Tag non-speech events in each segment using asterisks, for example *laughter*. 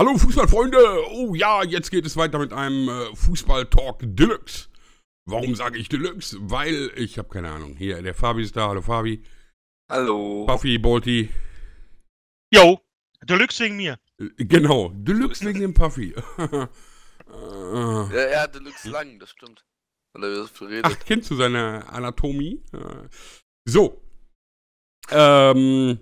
Hallo Fußballfreunde! Oh ja, jetzt geht es weiter mit einem äh, Fußballtalk Deluxe. Warum sage ich Deluxe? Weil, ich habe keine Ahnung. Hier, der Fabi ist da. Hallo Fabi. Hallo. Puffy, Bolti. Yo, Deluxe wegen mir. Äh, genau, Deluxe wegen dem Puffy. *laughs* Äh. ja, er hat Deluxe lang, das stimmt. Weil er das redet. Ach, Kind zu seiner Anatomie. So. Ähm,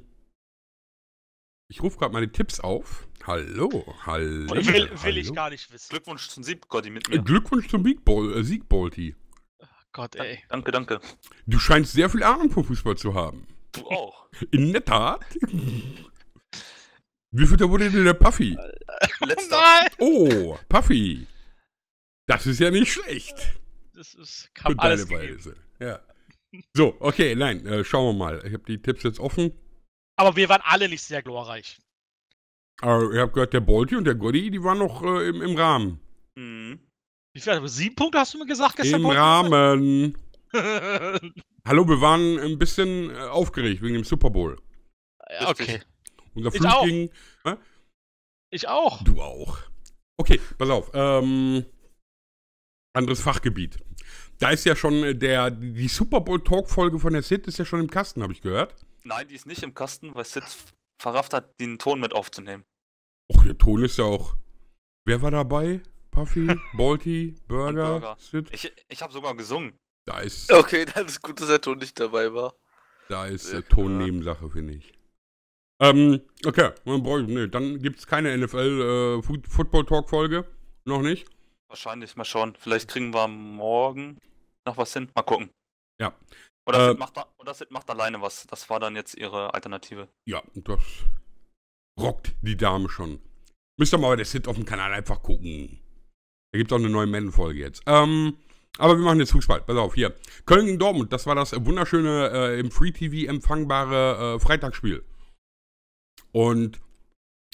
ich rufe gerade meine Tipps auf. Hallo, hallo. Will, will hallo. ich gar nicht wissen. Glückwunsch zum Sieg, Gotti, mit mir. Äh, Glückwunsch zum Sieg, äh, Bolti. Oh Gott, ey. Danke, danke. Du scheinst sehr viel Ahnung vom Fußball zu haben. Du auch. *laughs* In der Tat. Wie viel da wurde denn der Puffy? Letzter. Nein. Oh, Puffy. Das ist ja nicht schlecht. Das ist kann Für alles deine Weise. Ja. So, okay, nein, äh, schauen wir mal. Ich habe die Tipps jetzt offen. Aber wir waren alle nicht sehr glorreich. Aber ich habe gehört, der Bolti und der Gotti, die waren noch äh, im, im Rahmen. Mhm. Wie viel? Also sieben Punkte hast du mir gesagt gestern? Im Bolti? Rahmen. *laughs* Hallo, wir waren ein bisschen äh, aufgeregt wegen dem Super Bowl. Ja, okay. Unser Flug ich auch. ging. Äh? Ich auch. Du auch. Okay, pass auf. Ähm, anderes Fachgebiet. Da ist ja schon äh, der die Super Bowl Talk Folge von der Sid ist ja schon im Kasten, habe ich gehört. Nein, die ist nicht im Kasten, weil Sid verrafft hat, den Ton mit aufzunehmen. Och, der Ton ist ja auch. Wer war dabei? Puffy, *laughs* Balti, Burger, Burger. Sid? Ich, ich habe sogar gesungen. Da ist. Okay, dann ist gut, dass der Ton nicht dabei war. Da ist der Ton Nebensache, finde ich. Ähm, okay, nee, dann gibt es keine NFL-Football-Talk-Folge. Äh, noch nicht. Wahrscheinlich, mal schauen. Vielleicht kriegen wir morgen noch was hin. Mal gucken. Ja. Oder, äh, Sid, macht, oder Sid macht alleine was. Das war dann jetzt ihre Alternative. Ja, das rockt die Dame schon. Müsst ihr mal bei der Sit auf dem Kanal einfach gucken. Da gibt es auch eine neue Men-Folge jetzt. Ähm, aber wir machen jetzt Fußball. Pass auf, hier. Köln gegen Dortmund. Das war das äh, wunderschöne, äh, im Free TV empfangbare äh, Freitagsspiel. Und,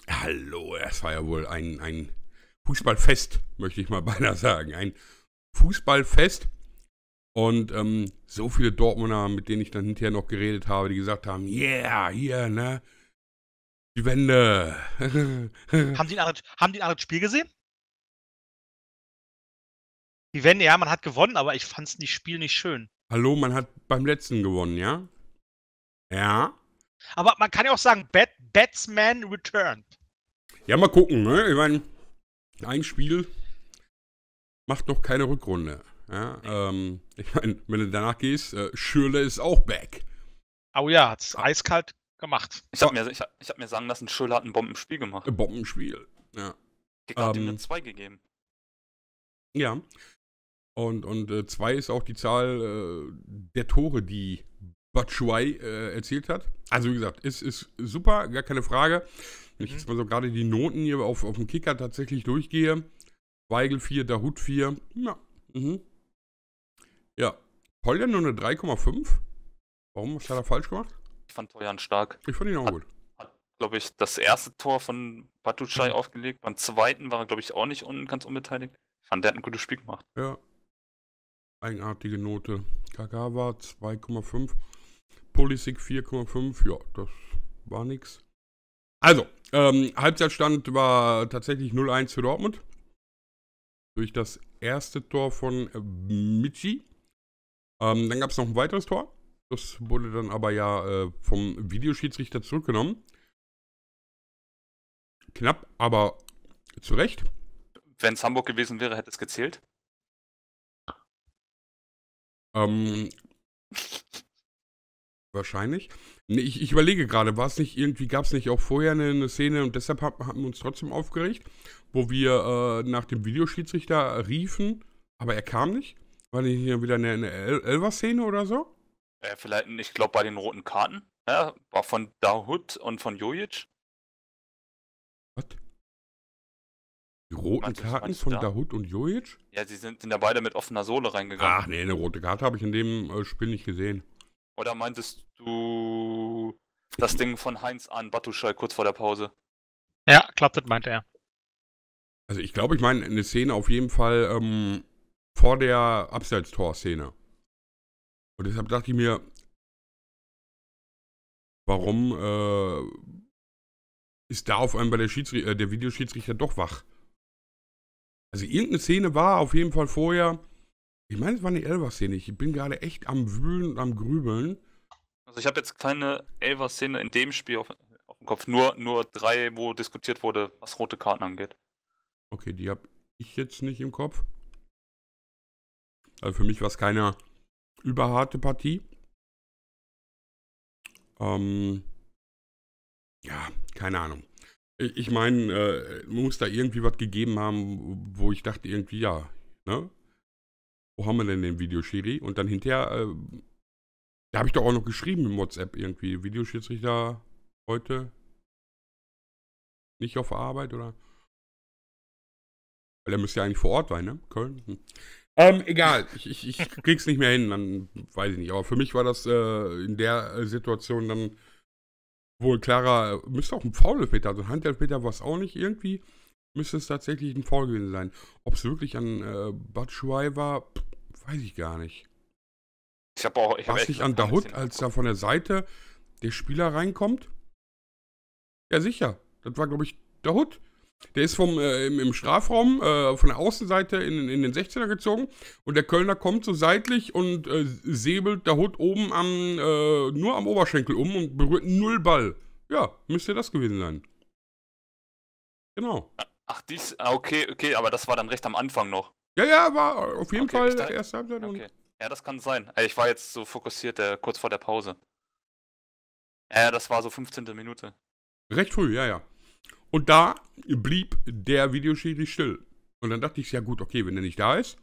hallo, es war ja wohl ein, ein Fußballfest, möchte ich mal *laughs* beinahe sagen. Ein Fußballfest. Und ähm, so viele Dortmunder, mit denen ich dann hinterher noch geredet habe, die gesagt haben, yeah, hier, ne, die Wände. *laughs* haben, die anderes, haben die ein anderes Spiel gesehen? Die Wände, ja, man hat gewonnen, aber ich fand's nicht Spiel nicht schön. Hallo, man hat beim letzten gewonnen, ja? Ja. Aber man kann ja auch sagen, Bat Batsman Returned. Ja, mal gucken, ne? Ich meine, ein Spiel macht noch keine Rückrunde. Ja, ähm, ich meine, wenn du danach gehst, äh, Schürle ist auch back. Oh ja, hat's eiskalt gemacht. Ich habe mir, ich ich hab mir sagen lassen, Schöler hat ein Bombenspiel gemacht. Ein Bombenspiel, ja. Die hat ihm ähm. eine 2 gegeben. Ja. Und 2 und, äh, ist auch die Zahl äh, der Tore, die Batshuayi äh, erzielt hat. Also wie gesagt, ist, ist super, gar keine Frage. Wenn ich mhm. jetzt mal so gerade die Noten hier auf, auf dem Kicker tatsächlich durchgehe, Weigel 4, Dahut 4, ja, mhm. Ja, Polder nur eine 3,5? Warum? Was hat er falsch gemacht? fand Toyan stark. Ich fand ihn auch hat, gut. Hat, glaube ich, das erste Tor von Batuchai mhm. aufgelegt. Beim zweiten war er, glaube ich, auch nicht un ganz unbeteiligt. Ich fand, der hat ein gutes Spiel gemacht. Ja. Eigenartige Note. Kagawa 2,5. Polisic 4,5. Ja, das war nix. Also, ähm, Halbzeitstand war tatsächlich 0-1 für Dortmund. Durch das erste Tor von äh, Michi. Ähm, dann gab es noch ein weiteres Tor. Das wurde dann aber ja äh, vom Videoschiedsrichter zurückgenommen. Knapp, aber zu Recht. Wenn es Hamburg gewesen wäre, hätte es gezählt. Ähm, wahrscheinlich. Nee, ich, ich, überlege gerade, war es nicht irgendwie, gab es nicht auch vorher eine, eine Szene und deshalb hab, haben wir uns trotzdem aufgeregt, wo wir äh, nach dem Videoschiedsrichter riefen, aber er kam nicht. War nicht hier wieder eine, eine El szene oder so? Äh, vielleicht, ich glaube, bei den roten Karten. Ja, ne? war von Dahut und von Jojic. Was? Die roten meinst Karten meinst von da? Dahut und Jojic? Ja, sie sind, sind da beide mit offener Sohle reingegangen. Ach nee, eine rote Karte habe ich in dem äh, Spiel nicht gesehen. Oder meintest du das Ding von Heinz an Batuschei kurz vor der Pause? Ja, klappt, das meinte er. Also ich glaube, ich meine eine Szene auf jeden Fall ähm, vor der Abseitstor-Szene. Und deshalb dachte ich mir, warum äh, ist da auf einmal der, Schiedsri äh, der Videoschiedsrichter doch wach? Also irgendeine Szene war auf jeden Fall vorher. Ich meine, es war eine Elva-Szene. Ich bin gerade echt am Wühlen und am Grübeln. Also ich habe jetzt keine Elva-Szene in dem Spiel auf, auf, dem Kopf. Nur, nur drei, wo diskutiert wurde, was rote Karten angeht. Okay, die habe ich jetzt nicht im Kopf. Also für mich war es keiner überharte Partie. Ähm, ja, keine Ahnung. Ich, ich meine, äh, muss da irgendwie was gegeben haben, wo ich dachte, irgendwie, ja, ne? Wo haben wir denn den Videoschiri? Und dann hinterher, äh, da habe ich doch auch noch geschrieben im WhatsApp irgendwie, Videoschiedsrichter heute nicht auf Arbeit oder? Weil er müsste ja eigentlich vor Ort sein, ne? Köln. Hm. Ähm, egal, ich, ich, ich, krieg's nicht mehr hin, dann weiß ich nicht. Aber für mich war das äh, in der äh, Situation dann wohl klarer, müsste auch ein Foul-Elfmeter, also ein Handelfmeter war es auch nicht irgendwie, müsste es tatsächlich ein Foul gewesen sein. Ob es wirklich an äh, Batshuayi war, pff, weiß ich gar nicht. Ich hab auch. Ich hab nicht an Dahut, als da von der Seite der Spieler reinkommt? Ja, sicher. Das war, glaube ich, Dahut. Der ist vom, äh, im, im, Strafraum äh, von der Außenseite in, in, den 16er gezogen und der Kölner kommt so seitlich und äh, säbelt der Hut oben am, äh, nur am Oberschenkel um und berührt null Ball. Ja, müsste das gewesen sein. Genau. Ach, dies, ah, okay, okay, aber das war dann recht am Anfang noch. Ja, ja, war auf jeden okay, Fall dachte, erste Halbzeit. Okay. Ja, das kann sein. Ich war jetzt so fokussiert, äh, kurz vor der Pause. Ja, das war so 15. Minute. Recht früh, ja, ja. Und da blieb der Videoschiri still. Und dann dachte ich, ja gut, okay, wenn er nicht da ist,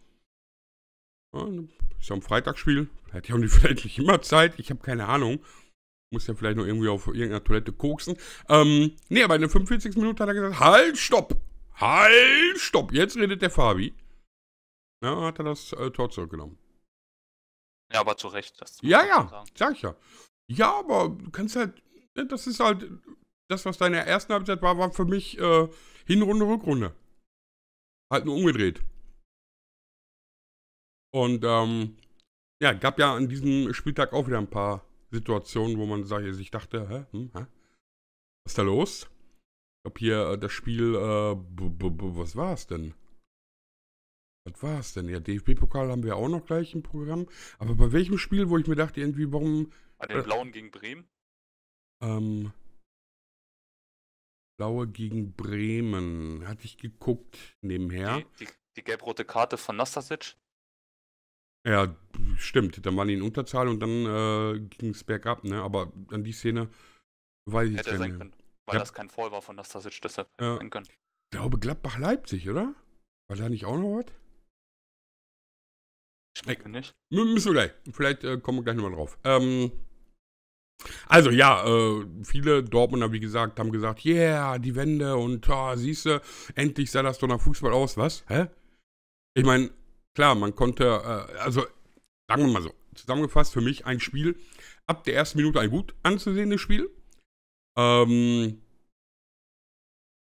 ist ja ein Freitagsspiel, hat ja *laughs* vielleicht nicht immer Zeit, ich habe keine Ahnung. Muss ja vielleicht noch irgendwie auf irgendeiner Toilette koksen. Ähm, nee, aber in der 45. Minute hat er gesagt, halt, stopp! Halt, stopp! Jetzt redet der Fabi. Ja, hat er das äh, Tor zurückgenommen. Ja, aber zu Recht. Das ja, ja, sag ich ja. Ja, aber du kannst halt, ne, das ist halt das, was deine erste Halbzeit war, war für mich äh, Hinrunde, Rückrunde. Halt nur umgedreht. Und ähm, ja, gab ja an diesem Spieltag auch wieder ein paar Situationen, wo man sag, sich dachte, hä, hm, hä? was ist da los? Ich glaube hier äh, das Spiel, äh, was war es denn? Was war es denn? Ja, DFB-Pokal haben wir auch noch gleich im Programm. Aber bei welchem Spiel, wo ich mir dachte, irgendwie, warum. Bei den äh, Blauen gegen Bremen? Ähm, Blaue gegen Bremen. Hatte ich geguckt nebenher. Die, die, die gelb-rote Karte von Nastasic. Ja, stimmt. Dann waren die in Unterzahl und dann äh, ging es bergab, ne? Aber an die Szene weiß ich Hätte nicht. Hätte können, weil ja. das kein Fall war von Nastasic, deshalb ja. sein können. Ich glaube Gladbach-Leipzig, oder? War da nicht auch noch was? Schmeckt nicht. Müssen wir gleich. Vielleicht äh, kommen wir gleich nochmal drauf. Ähm, also ja, äh, viele Dortmunder, wie gesagt, haben gesagt, yeah, die Wende und oh, siehst du, endlich sah das doch nach Fußball aus. Was? Hä? Ich meine, klar, man konnte, äh, also sagen wir mal so, zusammengefasst für mich ein Spiel, ab der ersten Minute ein gut anzusehendes Spiel. Ähm,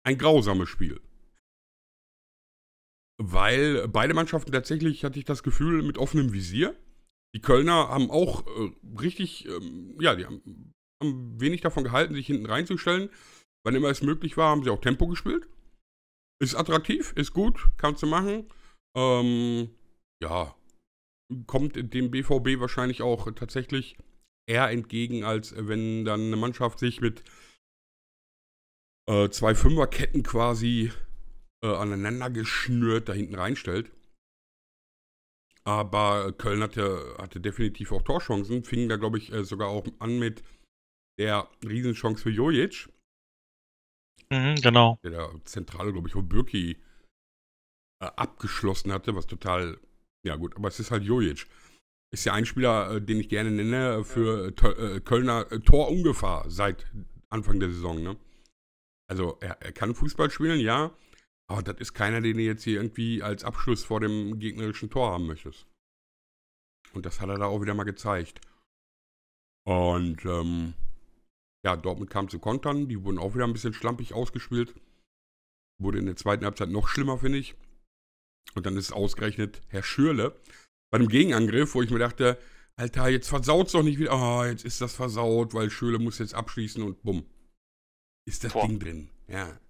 ein grausames Spiel. Weil beide Mannschaften tatsächlich, hatte ich das Gefühl, mit offenem Visier die Kölner haben auch äh, richtig, ähm, ja, die haben, haben, wenig davon gehalten, sich hinten reinzustellen. Wann immer es möglich war, haben sie auch Tempo gespielt. Ist attraktiv, ist gut, kannst du machen. Ähm, ja, kommt dem BVB wahrscheinlich auch tatsächlich eher entgegen, als wenn dann eine Mannschaft sich mit äh, zwei Fünferketten quasi äh, aneinander geschnürt da hinten reinstellt. Aber Köln hatte, hatte definitiv auch Torchancen, fing da, glaube ich, äh, sogar auch an mit der Riesenchance für Jojic. Mhm, genau. Der da zentral, glaube ich, wo Birki äh, abgeschlossen hatte, was total, ja gut, aber es ist halt Jojic. Ist ja ein Spieler, äh, den ich gerne nenne äh, für äh, äh Kölner Torungefahr seit Anfang der Saison, ne? Also er, er kann Fußball spielen, ja aber ah, das ist keiner, den du jetzt hier irgendwie als Abschluss vor dem gegnerischen Tor haben möchtest. Und das hat er da auch wieder mal gezeigt. Und ähm, ja, Dortmund kam zu Kontern. Die wurden auch wieder ein bisschen schlampig ausgespielt. Wurde in der zweiten Halbzeit noch schlimmer, finde ich. Und dann ist ausgerechnet Herr Schürle bei dem Gegenangriff, wo ich mir dachte, Alter, jetzt versaut's doch nicht wieder. Ah, oh, jetzt ist das versaut, weil Schürle muss jetzt abschließen und bumm. Ist das Tor. Ding drin. Ja.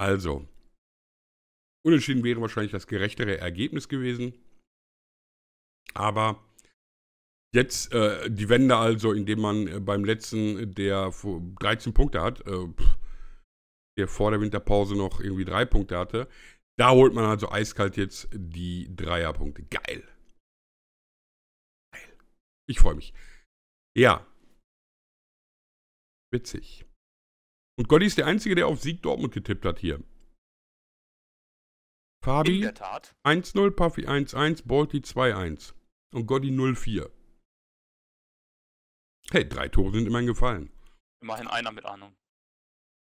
Also, unentschieden wäre wahrscheinlich das gerechtere Ergebnis gewesen. Aber jetzt äh, die Wende also, indem man äh, beim letzten, der 13 Punkte hat, äh, der vor der Winterpause noch irgendwie 3 Punkte hatte, da holt man also eiskalt jetzt die Dreierpunkte. Geil. Geil. Ich freue mich. Ja. Witzig. Und Gotti ist der Einzige, der auf Sieg Dortmund getippt hat hier. Fabi 1-0, Puffy 1-1, Balti 2-1 und Gotti 0-4. Hey, drei Tore sind immerhin gefallen. Immerhin einer mit Ahnung.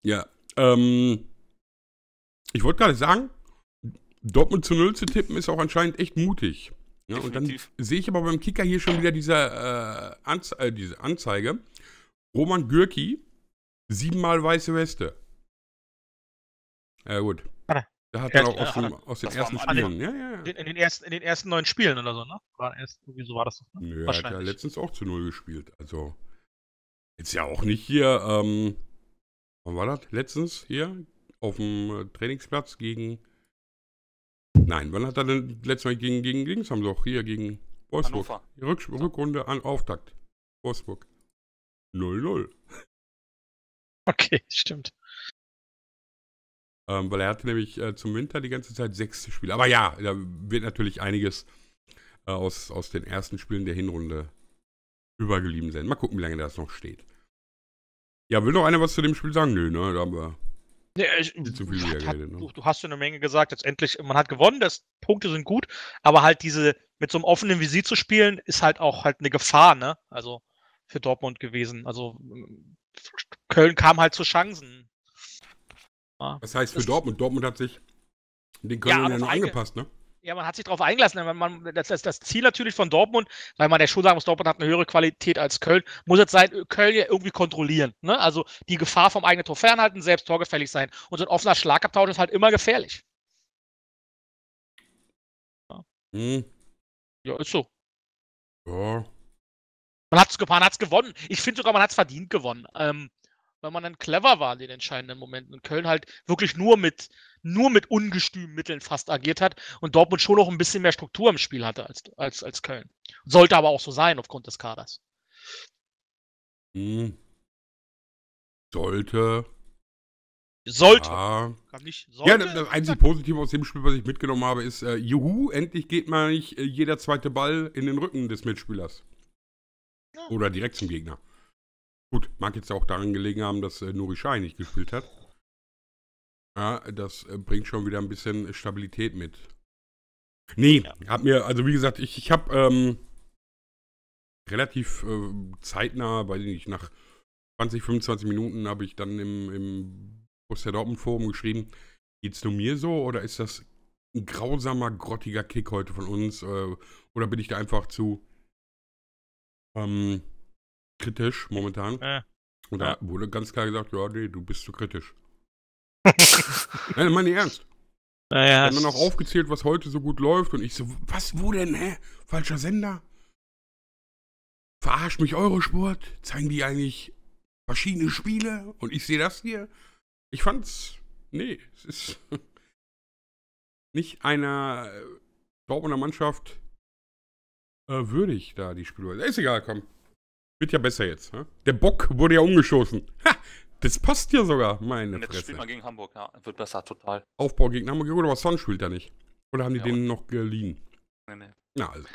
Ja, ähm, ich wollte gerade sagen, Dortmund zu 0 zu tippen ist auch anscheinend echt mutig. Ja, und dann sehe ich aber beim Kicker hier schon wieder diese, äh, Anze äh, diese Anzeige. Roman Gürki Siebenmal weiße Weste. Ja, gut. Da hat er auch aus, dem, aus den ersten Spielen. Den, ja, ja, ja. In, den ersten, in den ersten neun Spielen oder so, ne? War erst, wieso war das doch? Ne? Nö, hat ja letztens auch zu Null gespielt. Also, jetzt ja auch nicht hier, ähm, wann war das? Letztens hier auf dem äh, Trainingsplatz gegen. Nein, wann hat er denn letztes Mal gegen, gegen Dings haben sie auch hier gegen Wolfsburg. Rück, Rückrunde an Auftakt. Wolfsburg. 0-0. Okay, *laughs* stimmt. Ähm, weil er hatte nämlich äh, zum Winter die ganze Zeit sechs Spiele. Aber ja, da wird natürlich einiges äh, aus, aus den ersten Spielen der Hinrunde übergeblieben sein. Mal gucken, wie lange das noch steht. Ja, will noch einer was zu dem Spiel sagen? Nö, ne? Da haben wir Nee, ich, zu viel hat, geredet, ne? du, du hast ja eine Menge gesagt. Letztendlich, man hat gewonnen, das, Punkte sind gut, aber halt diese mit so einem offenen Visier zu spielen, ist halt auch halt eine Gefahr, ne? Also für Dortmund gewesen. Also Köln kam halt zu Chancen. Was ah. heißt für das Dortmund, Dortmund hat sich den Köln ja, ja nur angepasst, ne? Ja, man hat sich darauf eingelassen. Man, das, das, das, Ziel natürlich von Dortmund, weil man ja schon sagen muss, Dortmund hat eine höhere Qualität als Köln, muss jetzt sein, Köln ja irgendwie kontrollieren. Ne? Also die Gefahr vom eigenen Tor fernhalten, selbst torgefällig sein. Und so ein offener Schlagabtausch ist halt immer gefährlich. Ja, mhm. ja ist so. Ja. Man hat es gewonnen. Ich finde sogar, man hat es verdient gewonnen. Ähm, weil man dann clever war in den entscheidenden Momenten. Und Köln halt wirklich nur mit, nur mit ungestümen Mitteln fast agiert hat und Dortmund schon noch ein bisschen mehr Struktur im Spiel hatte als, als, als Köln. Sollte aber auch so sein aufgrund des Kaders. Hm. Sollte. Sollte. nicht. sollte. ja das einzige Positive aus dem Spiel, was ich mitgenommen habe, ist, äh, juhu, endlich geht mal nicht äh, jeder zweite Ball in den Rücken des Mitspielers. Oder direkt zum Gegner. Gut, mag jetzt auch daran gelegen haben, dass äh, Nuri Shai nicht gespielt hat. Ja, das äh, bringt schon wieder ein bisschen Stabilität mit. Nee, ja. hab mir, also wie gesagt, ich, ich habe ähm, relativ äh, zeitnah, weiß ich nicht, nach 20, 25 Minuten habe ich dann im, im Borussia Dortmund Forum geschrieben, geht's nur mir so oder ist das ein grausamer, grottiger Kick heute von uns äh, oder bin ich da einfach zu ähm, kritisch momentan. Äh. Und da wurde ganz klar gesagt, ja, nee, du bist zu kritisch. *laughs* Nein, meine ernst. Naja, dann noch aufgezählt, was heute so gut läuft und ich so, was, wo denn, hä? Falscher Sender? Verarscht mich Eurosport? Zeigen die eigentlich verschiedene Spiele? Und ich sehe das hier? Ich fand's, nee, es ist *laughs* nicht einer äh, Dortmunder Mannschaft äh, würdig da, die Spielweise. Ist egal, komm. Wird ja besser jetzt. Ne? Der Bock wurde ja umgeschossen. Ha! Das passt ja sogar, meine Und jetzt Fresse. spielt man gegen Hamburg, ja. Wird besser, total. Aufbau gegen Hamburg. Gut, aber Son spielt da nicht. Oder haben die ja, den noch geliehen? Nee, nee. Na, also.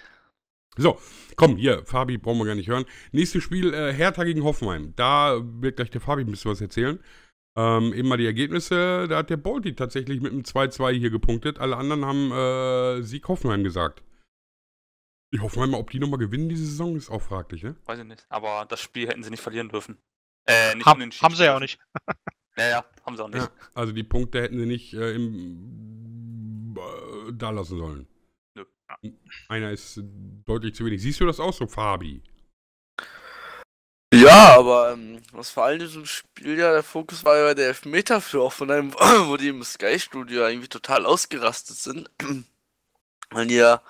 So, komm, hier, Fabi brauchen wir gar nicht hören. Nächstes Spiel, äh, Hertha gegen Hoffenheim. Da wird gleich der Fabi ein bisschen was erzählen. Ähm, eben mal die Ergebnisse. Da hat der Bolti tatsächlich mit einem 2-2 hier gepunktet. Alle anderen haben äh, Sieg Hoffenheim gesagt. Ich hoffe mal, ob die nochmal gewinnen diese Saison, ist auch fraglich, ne? Weiß ich nicht. Aber das Spiel hätten sie nicht verlieren dürfen. Äh, nicht Hab, um haben sie ja auch nicht. naja, haben sie auch nicht. Ja, also die Punkte hätten sie nicht äh, im, äh, da lassen sollen. Nö. Einer ist deutlich zu wenig. Siehst du das auch so, Fabi? Ja, aber ähm, was vor allem in diesem Spiel ja der Fokus war ja der Elfmeter für auch von einem, wo die im Sky Studio irgendwie total ausgerastet sind. Weil die ja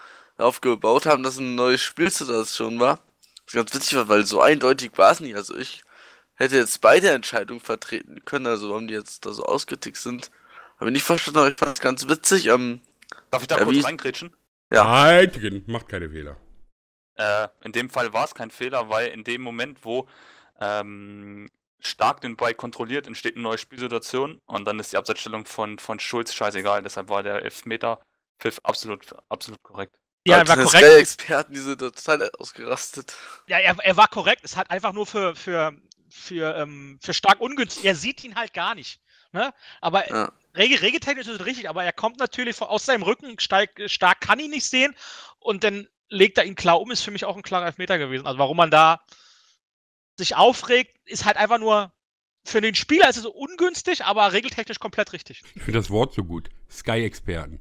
aufgebaut haben, dass ein neues Spiel zu das schon war. Was ganz witzig war, weil so eindeutig war es nicht. Also ich hätte jetzt beide Entscheidungen vertreten können, also warum die jetzt da so ausgetickt sind. Habe ich nicht verstanden, aber ich fand es ganz witzig. Ähm, Darf ich da ja, kurz reingrätschen? Ja. Nein, halt, macht keine Fehler. Äh, in dem Fall war es kein Fehler, weil in dem Moment, wo ähm, Stark den Ball kontrolliert, entsteht eine neue Spielsituation und dann ist die Abseitsstellung von, von Schulz scheißegal. Deshalb war der Elfmeter-Pfiff absolut, absolut korrekt. Ja, er war korrekt. Die Experten, die sind total ausgerastet. Ja, er, er war korrekt. Es hat einfach nur für, für, für, ähm, für stark ungünstig. Er sieht ihn halt gar nicht. Ne? Aber ja. Reg regeltechnisch ist es richtig, aber er kommt natürlich von, aus seinem Rücken, stark, stark kann ihn nicht sehen und dann legt er ihn klar um, ist für mich auch ein klarer Elfmeter gewesen. Also warum man da sich aufregt, ist halt einfach nur für den Spieler ist es ungünstig, aber regeltechnisch komplett richtig. Ich finde das Wort so gut. Sky-Experten.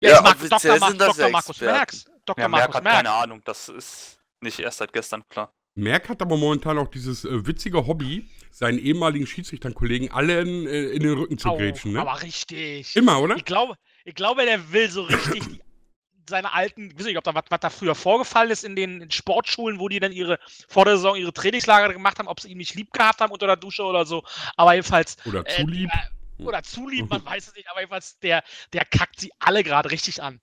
Ja, ja Markus, Dr. Mar sind das Dr. Markus Experten. Merks. Dr. Ja, Markus hat Merk. keine Ahnung, das ist nicht erst seit gestern klar. Merck hat aber momentan auch dieses äh, witzige Hobby, seinen ehemaligen Schiedsrichterkollegen allen äh, in den Rücken zu grätschen. Ne? Aber richtig. Immer, oder? Ich glaube, ich glaube der will so richtig *clears throat* seine alten, ich weiß nicht, ob da was, was da früher vorgefallen ist in den in Sportschulen, wo die dann ihre vor der Saison ihre Trainingslager gemacht haben, ob sie ihn nicht lieb gehabt haben unter der Dusche oder so. Aber jedenfalls. Oder äh, zu lieb. Äh, hm. Oder zulieben, man *laughs* weiß es nicht, aber jedenfalls, der, der kackt sie alle gerade richtig an.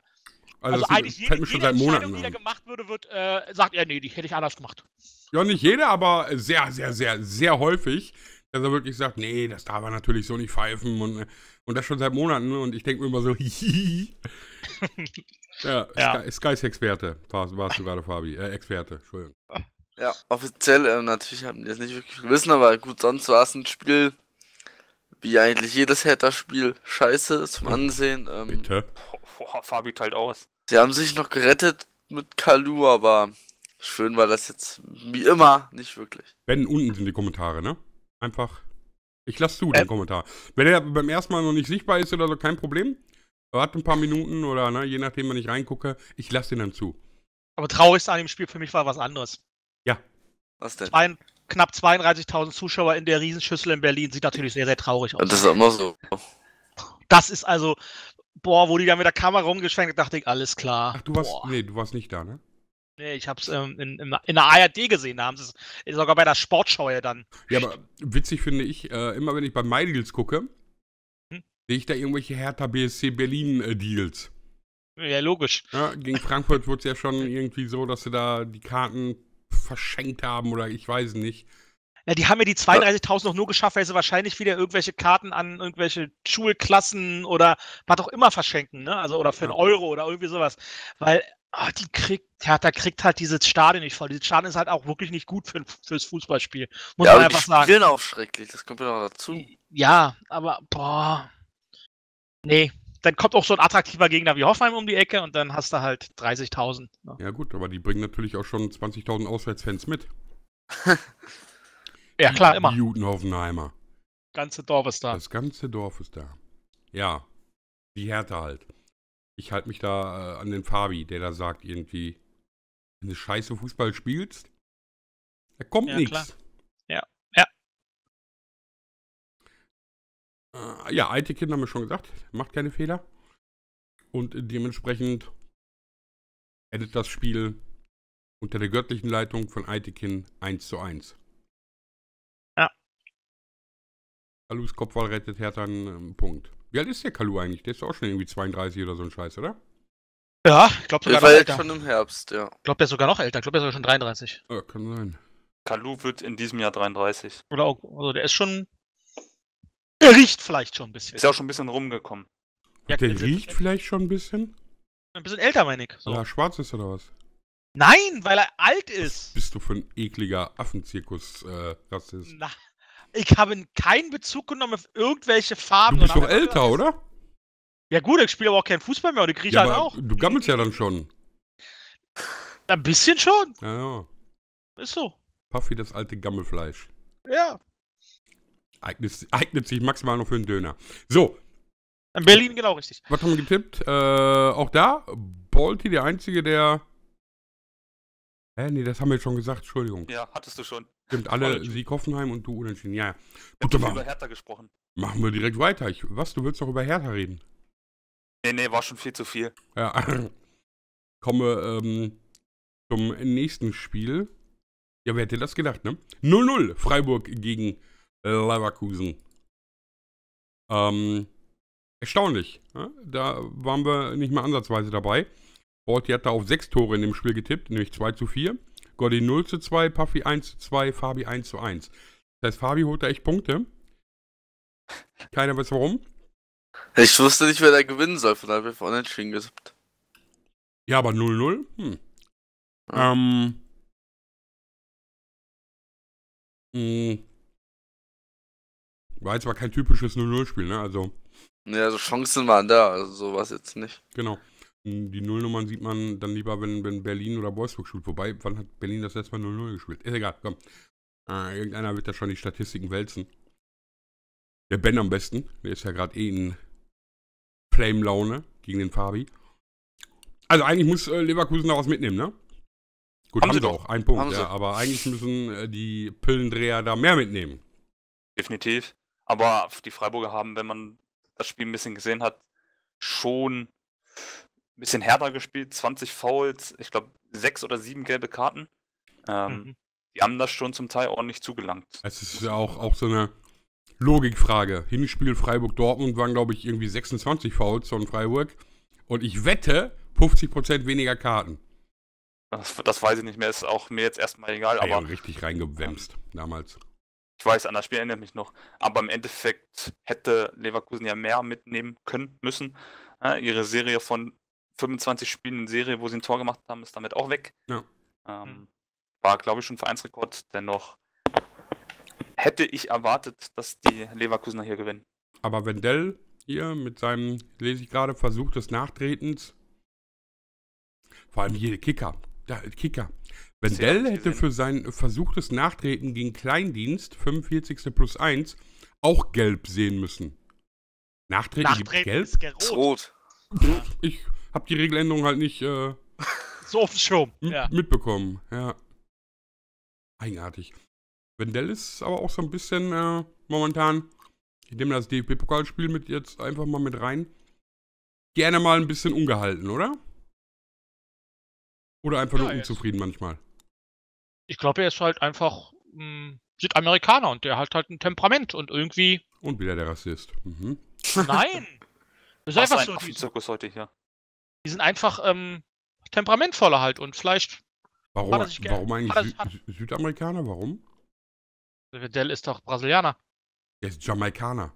Also, also eigentlich jede, jede Entscheidung, Monaten die da gemacht würde, wird, äh, sagt er, ja, nee, die hätte ich anders gemacht. Ja, nicht jede, aber sehr, sehr, sehr, sehr häufig, dass er wirklich sagt, nee, das darf er natürlich so nicht pfeifen und, äh, und das schon seit Monaten. Und ich denke mir immer so, hihi. *laughs* ja, ja. Skies-Experte warst du gerade, Fabi. Äh, Experte, Entschuldigung. Ja, offiziell äh, natürlich haben die das nicht wirklich gewissen, aber gut, sonst war es ein Spiel, wie eigentlich jedes Hertha-Spiel scheiße zum hm. Ansehen. Ähm, Bitte. Boah, Fabi teilt aus. Sie haben sich noch gerettet mit Kalu, aber schön war das jetzt wie immer nicht wirklich. Wenn unten sind die Kommentare, ne? Einfach. Ich lass zu, äh. den Kommentar. Wenn er beim ersten Mal noch nicht sichtbar ist oder so, kein Problem. Warte ein paar Minuten oder ne, je nachdem, wenn ich reingucke, ich lasse den dann zu. Aber traurigste an dem Spiel für mich war was anderes. Ja. Was denn? Ich meine, knapp 32.000 Zuschauer in der Riesenschüssel in Berlin sieht natürlich sehr, sehr traurig aus. Das ist immer so. Das ist also, boah, wo die dann mit der Kamera rumgeschwenkt hat, dachte ich, alles klar. Ach, du warst, boah. nee, du warst nicht da, ne? Nee, ich hab's ähm, in, in, in, der ARD gesehen, da haben sie es sogar bei der Sportschau ja dann. Ja, aber witzig finde ich, äh, immer wenn ich bei MyDeals gucke, hm? sehe ich da irgendwelche Hertha BSC Berlin äh, Deals. Ja, logisch. Ja, gegen Frankfurt wurde es ja schon irgendwie so, dass sie da die Karten verschenkt haben oder ich weiß nicht. Ja, die haben ja die 32.000 äh. noch nur geschafft, weil sie wahrscheinlich wieder irgendwelche Karten an irgendwelche Schulklassen oder was auch immer verschenken, ne? Also oder für einen Euro oder irgendwie sowas. Weil oh, die kriegt, da kriegt halt dieses Stadion nicht voll. Dieses Stadion ist halt auch wirklich nicht gut für, fürs Fußballspiel, muss ja, man einfach sagen. Die spielen auch schrecklich, das kommt ja noch dazu. Ja, aber boah. Nee, dann kommt auch so ein attraktiver Gegner wie Hoffenheim um die Ecke und dann hast du halt 30.000. Ne? Ja, gut, aber die bringen natürlich auch schon 20.000 Auswärtsfans mit. *laughs* ja, klar, die immer. Judenhoffenheimer. Das ganze Dorf ist da. Das ganze Dorf ist da. Ja, die Härte halt. Ich halte mich da äh, an den Fabi, der da sagt irgendwie, wenn du scheiße Fußball spielst, da kommt ja, nichts. Äh, ja, alte Kinder haben wir schon gesagt, macht keine Fehler. Und dementsprechend endet das Spiel unter der göttlichen Leitung von Aitekin 1 zu 1. Ja. Kalus Kopfball rettet Hertha einen ähm, Punkt. Wie alt ist der Kalu eigentlich? Der ist auch schon irgendwie 32 oder so ein Scheiß, oder? Ja, ich glaube sogar der war älter. schon im Herbst, ja. Ich glaube, der ist sogar noch älter. Ich glaube, der ist sogar schon 33. Ja, kann sein. Kalu wird in diesem Jahr 33. Oder auch, also der ist schon er riecht vielleicht schon ein bisschen. Ist ja auch schon ein bisschen rumgekommen. Ja, der riecht vielleicht schon ein bisschen? Ein bisschen älter, meine ich. So. Ja, schwarz ist oder was? Nein, weil er alt ist. Was bist du für ein ekliger Affenzirkus-Rassist? Äh, ich habe keinen Bezug genommen auf irgendwelche Farben. Du bist doch älter, alles. oder? Ja gut, ich spiele aber auch keinen Fußball mehr und ich rieche ja, halt auch. Du gammelst ja dann schon. Ein bisschen schon. Ja, ja. Ist so. Puffy, das alte Gammelfleisch. Ja. Eignet, eignet sich maximal noch für einen Döner. So. In Berlin genau richtig. Was haben wir getippt? Äh, auch da, Bolti, der Einzige, der Hä? Äh, nee, das haben wir schon gesagt, Entschuldigung. Ja, hattest du schon. Stimmt, alle Sieg Hoffenheim und du unentschieden. Ja, ja. Gut, ich über Hertha gesprochen. Machen wir direkt weiter. Ich, was, du willst doch über Hertha reden? Nee, nee, war schon viel zu viel. Ja, *laughs* komme ähm, zum nächsten Spiel. Ja, wer hätte das gedacht, ne? 0-0 Freiburg gegen Leverkusen. Ähm, erstaunlich. Ja? Ne? Da waren wir nicht mal ansatzweise dabei. Borti hat da auf sechs Tore in dem Spiel getippt, nämlich 2 zu 4. Gotti 0 zu 2, Puffy 1 zu 2, Fabi 1 zu 1. Das heißt, Fabi holt da echt Punkte. Keiner weiß warum. Ich wusste nicht, wer da gewinnen soll, von daher habe ich vorne entschieden gesagt. Ja, aber 0-0? Hm. Ähm. Mh. Hm. War jetzt aber kein typisches 0-0-Spiel, ne? Also. Ja, also Chancen waren da, also sowas jetzt nicht. Genau. Hm, die Nullnummern sieht man dann lieber, wenn, wenn Berlin oder Wolfsburg spielt. Wobei, wann hat Berlin das letzte Mal 0-0 gespielt? Ist egal, komm. Äh, irgendeiner wird da schon die Statistiken wälzen. Der Ben am besten. Der ist ja gerade eh in Flame-Laune gegen den Fabi. Also eigentlich muss äh, Leverkusen da was mitnehmen, ne? Gut, haben, haben sie doch. Ein Punkt, ja, Aber eigentlich müssen äh, die Pillendreher da mehr mitnehmen. Definitiv. Aber die Freiburger haben, wenn man das Spiel ein bisschen gesehen hat, schon ein bisschen härter gespielt. 20 Fouls, ich glaube, sechs oder sieben gelbe Karten. Ähm, mhm. Die haben das schon zum Teil ordentlich zugelangt. Es ist ja auch, auch so eine Logikfrage. Hinspiel Freiburg-Dortmund waren, glaube ich, irgendwie 26 Fouls von Freiburg. Und ich wette, 50% weniger Karten. Das, das, weiß ich nicht mehr, ist auch mir jetzt erstmal egal. Ah aber ja, richtig reingewämst ähm, damals. Ich weiß, an das Spiel erinnert mich noch. Aber im Endeffekt hätte Leverkusen ja mehr mitnehmen können müssen. Ja, ihre Serie von 25 Spielen in Serie, wo sie ein Tor gemacht haben, ist damit auch weg. Ja. Ähm, war, glaube ich, schon Vereinsrekord. Dennoch hätte ich erwartet, dass die Leverkusener hier gewinnen. Aber Wendell hier mit seinem, lese ich gerade, Versuch des Nachtretens, vor allem jede Kicker, ja, Kicker, Wendell hätte für sein versuchtes Nachtreten gegen Kleindienst, 45. plus 1, auch gelb sehen müssen. Nachtreten, Nachtreten gelb? ist rot. Hm, ich habe die Regeländerung halt nicht äh, *laughs* so auf dem Schirm ja. mitbekommen. Ja. Eigenartig. Wendell ist aber auch so ein bisschen äh, momentan, ich nehme das DFB-Pokalspiel mit jetzt einfach mal mit rein, gerne mal ein bisschen ungehalten, oder? Oder einfach ja, nur unzufrieden jetzt. manchmal ich glaube, er ist halt einfach mh, Südamerikaner und der hat halt ein Temperament und irgendwie. Und wieder der Rassist. Mhm. Nein! Das ist einfach ein so. Die, Zirkus heute hier. Die sind einfach ähm, temperamentvoller halt und vielleicht. Warum, warum eigentlich Sü Sü Südamerikaner? Warum? Wendell ist doch Brasilianer. Er ist Jamaikaner.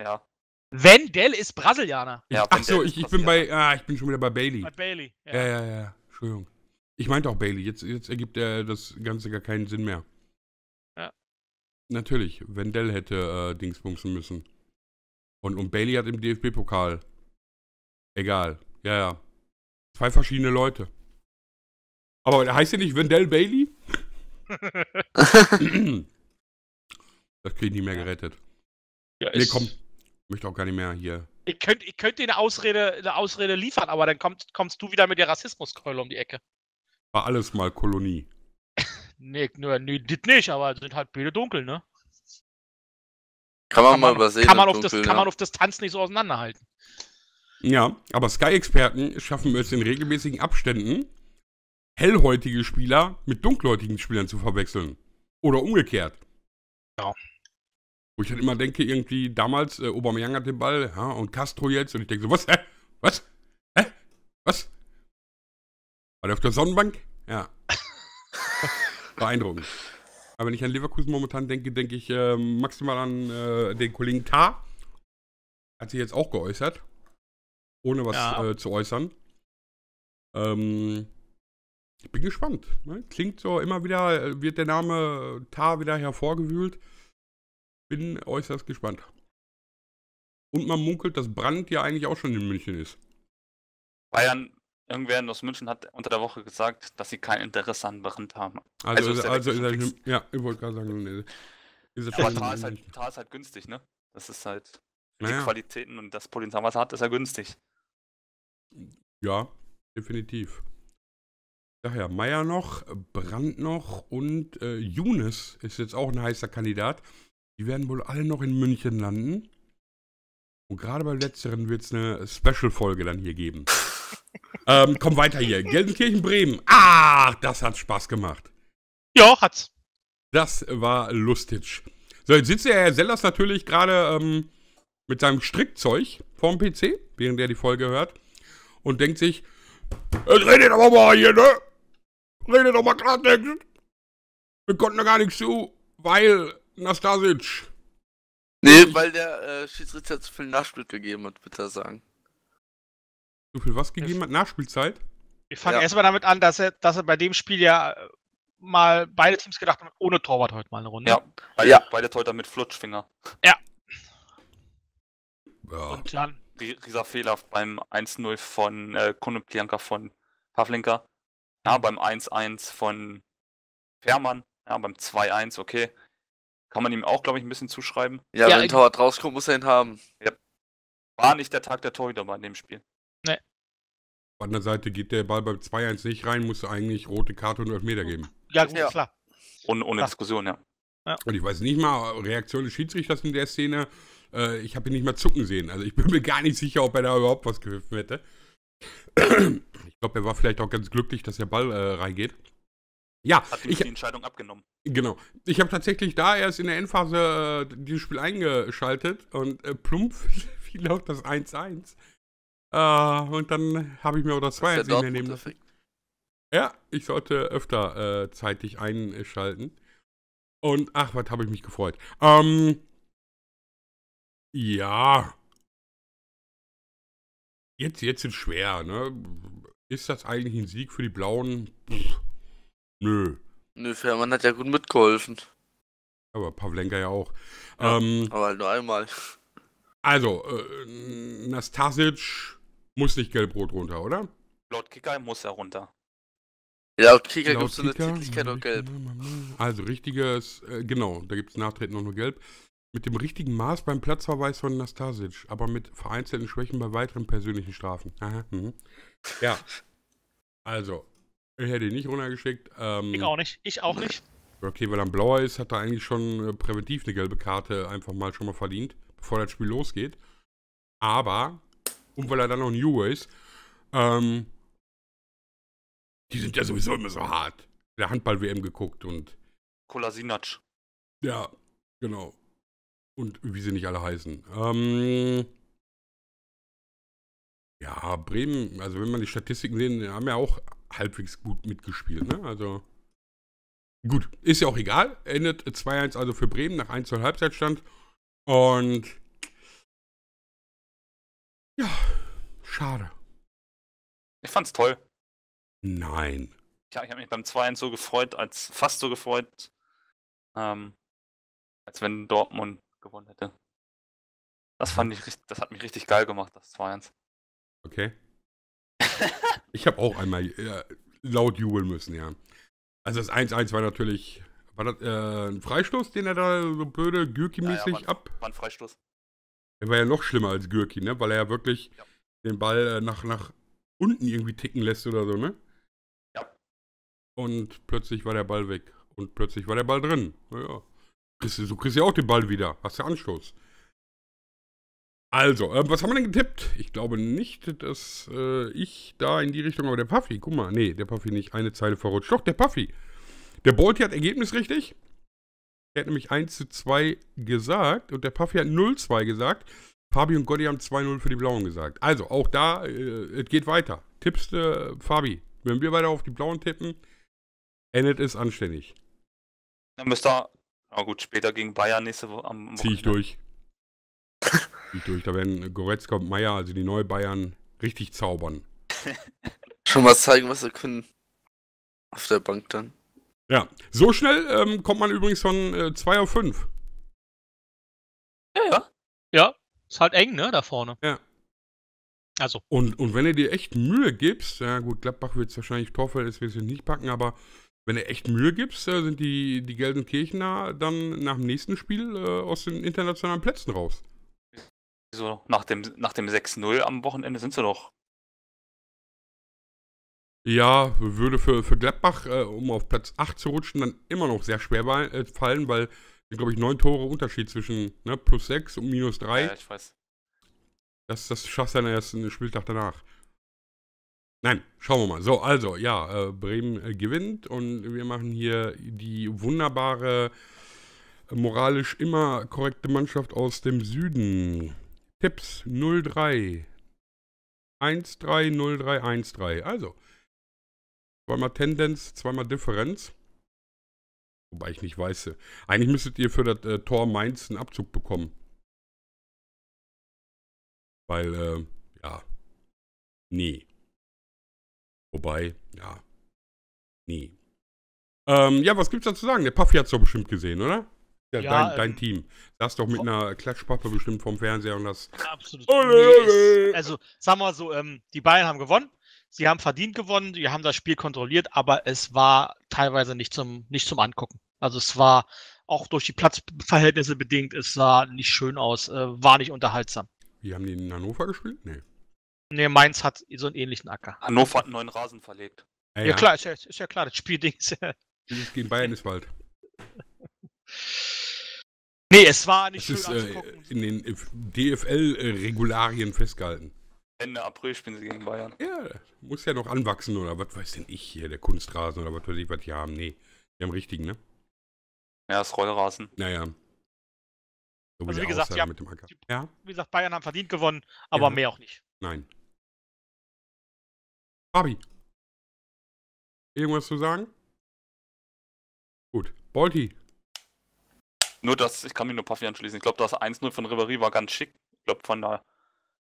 Ja. Wendell ist Brasilianer. Ja, Achso, ich, ich bin bei. Ah, ich bin schon wieder bei Bailey. Bei Bailey. Ja, ja, ja. ja. Entschuldigung. Ich meinte auch Bailey, jetzt, jetzt ergibt er das Ganze gar keinen Sinn mehr. Ja. Natürlich, Wendell hätte äh, Dingsbumsen müssen. Und, und Bailey hat im DFB-Pokal. Egal. Ja, ja. Zwei verschiedene Leute. Aber heißt ja nicht Wendell Bailey? *laughs* das kriege ich nicht mehr gerettet. Ja, nee, komm. Möchte auch gar nicht mehr hier. Ich könnte ich könnt dir eine Ausrede, eine Ausrede liefern, aber dann kommt, kommst du wieder mit der Rassismuskeule um die Ecke. War alles mal Kolonie. nee, nur, nee, das nicht, aber sind halt beide dunkel, ne? Kann man, kann man mal übersehen. Kann man, auf dunkel, das, kann man auf Distanz nicht so auseinanderhalten. Ja, aber Sky-Experten schaffen es in regelmäßigen Abständen, hellhäutige Spieler mit dunkelhäutigen Spielern zu verwechseln. Oder umgekehrt. Ja. Wo ich dann halt immer denke, irgendwie damals, äh, Aubameyang hat den Ball ja, und Castro jetzt. Und ich denke so, was? Hä? Was? Hä? Was? War der auf der Sonnenbank? Ja. *laughs* Beeindruckend. Aber wenn ich an Leverkusen momentan denke, denke ich äh, maximal an äh, den Kollegen K. Hat sich jetzt auch geäußert. Ohne was ja. äh, zu äußern. Ähm, ich bin gespannt. Ne? Klingt so immer wieder, äh, wird der Name Tar wieder hervorgewühlt. Bin äußerst gespannt. Und man munkelt, dass Brand ja eigentlich auch schon in München ist. Bayern irgendwer aus München hat unter der Woche gesagt, dass sie kein Interesse an Brand haben. Also, also, ist also ist halt, ja, ich wollte gerade sagen, nee. Ist ja, aber Tar ist, halt, ist halt günstig, ne? Das ist halt, naja. die Qualitäten und das Potenzial, was er hat, ist ja günstig. Ja, definitiv. Daher Meier noch, Brand noch und äh, Younes ist jetzt auch ein heißer Kandidat. Die werden wohl alle noch in München landen. Und gerade bei letzteren wird es eine Special-Folge dann hier geben. *laughs* ähm, komm weiter hier. Gelsenkirchen, Bremen. Ah, das hat Spaß gemacht. Ja, hat's. Das war lustig. So, jetzt sitzt der Herr Sellers natürlich gerade ähm, mit seinem Strickzeug vorm PC, während er die Folge hört, und denkt sich, redet aber mal hier, ne? Redet doch mal Klartext. Wir konnten da gar nichts zu, weil Nastasic. Nee, weil der äh, Schiedsrichter zu viel Nachspiel gegeben hat, bitte sagen. So viel was gegeben hat? Nachspielzeit? Wir fangen ja. erstmal damit an, dass er, dass er bei dem Spiel ja äh, mal beide Teams gedacht hat, ohne Torwart heute mal eine Runde. Ja, beide, ja. beide Torhüter mit Flutschfinger. Ja. ja. Und dann. Rieser Fehler beim 1-0 von äh, Konoplianka von Pavlenka. Ja, mhm. beim 1-1 von Fährmann. Ja, beim 2-1, okay. Kann man ihm auch, glaube ich, ein bisschen zuschreiben. Ja, ja wenn ein Torwart rauskommt, muss er ihn haben. Ja. War nicht der Tag der Torhüter bei dem Spiel. Nee. Auf der anderen Seite geht der Ball beim 2-1 nicht rein, musst du eigentlich rote Karte und 11 Meter geben. Ja, gut, ja. klar. Ohne, ohne klar. Diskussion, ja. ja. Und ich weiß nicht mal, Reaktion des Schiedsrichters in der Szene, äh, ich habe ihn nicht mal zucken sehen. Also ich bin mir gar nicht sicher, ob er da überhaupt was geholfen hätte. ich glaube, er war vielleicht auch ganz glücklich, dass der Ball äh, reingeht. Ja, hat ihm ich, die Entscheidung abgenommen. Genau. Ich habe tatsächlich da erst in der Endphase äh, dieses Spiel eingeschaltet und äh, plump *laughs* fiel auch das 1-1. Äh, und dann habe ich mir auch das jetzt nehmen Ja, ich sollte öfter äh, zeitig einschalten. Und ach, was habe ich mich gefreut. Ähm, ja. Jetzt, jetzt ist schwer, ne? Ist das eigentlich ein Sieg für die Blauen? Pff, nö. Nö, Fährmann hat ja gut mitgeholfen. Aber Pavlenka ja auch. Ja, ähm, aber halt nur einmal. Also, äh, Nastasic muss nicht Gelbrot runter, oder? Laut Kicker muss er runter. Laut Kicker gibt es eine Tätigkeit und Gelb. Also richtiges, äh, genau, da gibt es Nachtreten und nur Gelb. Mit dem richtigen Maß beim Platzverweis von Nastasic, aber mit vereinzelten Schwächen bei weiteren persönlichen Strafen. Aha, mhm. Ja. Also, ich hätte ihn nicht runtergeschickt. Ähm, ich auch nicht. Ich auch nicht. Okay, weil er ein blauer ist, hat er eigentlich schon äh, präventiv eine gelbe Karte einfach mal schon mal verdient, bevor das Spiel losgeht. Aber und weil er dann noch ein Jugo ist, ähm, die sind ja sowieso immer so hart. Der Handball-WM geguckt und. Kolasinac. Ja, genau. Und wie sie nicht alle heißen. Ähm, ja, Bremen, also wenn man die Statistiken sehen, die haben ja auch halbwegs gut mitgespielt, ne? Also. Gut, ist ja auch egal. Endet 2-1 also für Bremen nach 1 2 Halbzeitstand. Und ja, schade. Ich fand's toll. Nein. Ja, ich habe mich beim 2-1 so gefreut, als fast so gefreut, ähm, als wenn Dortmund gewonnen hätte. Das fand ich richtig, das hat mich richtig geil gemacht, das 2-1. Okay. *laughs* ich habe auch einmal äh, laut jubeln müssen, ja. Also das 1-1 war natürlich. War das äh, ein Freistoß, den er da so blöde, Gürki-mäßig ja, ja, ab. War ein Freistoß. Er war ja noch schlimmer als Gürki, ne? Weil er ja wirklich ja. den Ball äh, nach, nach unten irgendwie ticken lässt oder so, ne? Ja. Und plötzlich war der Ball weg. Und plötzlich war der Ball drin. Naja. So kriegst du ja auch den Ball wieder. Hast ja Anstoß. Also, äh, was haben wir denn getippt? Ich glaube nicht, dass äh, ich da in die Richtung, aber der Puffy, guck mal, nee, der Puffy nicht, eine Zeile verrutscht. Doch, der Puffy. Der Bolti hat Ergebnis richtig. Er hat nämlich 1 zu 2 gesagt und der Puffy hat 0-2 gesagt. Fabi und Gotti haben 2-0 für die Blauen gesagt. Also, auch da, äh, es geht weiter. Tippst äh, Fabi, wenn wir weiter auf die Blauen tippen, endet es anständig. Dann müsst ihr, na gut, später gegen Bayern nächste Woche am Zieh ich durch. Zieh ich durch. Da werden Goretzka und Meier, also die neue Bayern, richtig zaubern. *laughs* Schon mal zeigen, was sie können. Auf der Bank dann. Ja, so schnell ähm, kommt man übrigens von 2 äh, auf 5. Ja, ja. Ja, ist halt eng, ne, da vorne. Ja. Also. Und, und wenn du dir echt Mühe gibst, ja gut, Gladbach wird es wahrscheinlich, Torfeld das wird es nicht packen, aber wenn du echt Mühe gibst, äh, sind die, die Gelsenkirchener dann nach dem nächsten Spiel äh, aus den internationalen Plätzen raus. So, nach dem, nach dem 6-0 am Wochenende sind sie doch ja, würde für, für Gladbach, äh, um auf Platz 8 zu rutschen, dann immer noch sehr schwer äh, fallen, weil, glaube ich, neun Tore Unterschied zwischen ne, plus 6 und minus 3. Ja, ich weiß. Das, das schaffst du dann erst einen Spieltag danach. Nein, schauen wir mal. So, also, ja, äh, Bremen äh, gewinnt und wir machen hier die wunderbare, äh, moralisch immer korrekte Mannschaft aus dem Süden. Tipps 03. 1-3-0-3-1-3. Also, Zweimal Tendenz, zweimal Differenz. Wobei ich nicht weiß. Äh, eigentlich müsstet ihr für das äh, Tor Mainz einen Abzug bekommen. Weil, äh, ja. Nee. Wobei, ja. Nee. Ähm, ja, was gibt's da zu sagen? Der Puffy hat's doch bestimmt gesehen, oder? Ja, ja dein, dein ähm, Team. Saß doch mit oh. einer Klatschpappe bestimmt vom Fernseher und das. Absolut. Ole, ole. Also, sagen wir mal so, ähm, die Bayern haben gewonnen. Sie haben verdient gewonnen, sie haben das Spiel kontrolliert, aber es war teilweise nicht zum, nicht zum Angucken. Also es war auch durch die Platzverhältnisse bedingt, es sah nicht schön aus, äh, war nicht unterhaltsam. Wie haben die in Hannover gespielt? Nee. Nee, Mainz hat so einen ähnlichen Acker. Hannover hat einen neuen Rasen verlegt. Ja, ah, ja. ja klar, ist ja, ist ja, klar, das Spielding *laughs* ist ja. Dieses gegen Bayern ist Wald. Nee, es war nicht das schön ist, äh, anzugucken. Äh, in den DFL-Regularien äh, festgehalten. Ende April spielen sie gegen Bayern. Ja, muss ja noch anwachsen oder was weiß denn ich hier, der Kunstrasen oder was weiß ich, was die haben. Nee, die haben richtigen, ne? Ja, das Rollrasen. Naja. So also wie gesagt, ja, mit dem Acker. Die, ja? wie gesagt, Bayern haben verdient gewonnen, aber ja. mehr auch nicht. Nein. Fabi. Irgendwas zu sagen? Gut. Bolti. Nur das, ich kann mich nur Puffy anschließen. Ich glaube, das 1-0 von Ribéry war ganz schick. Ich glaube, von der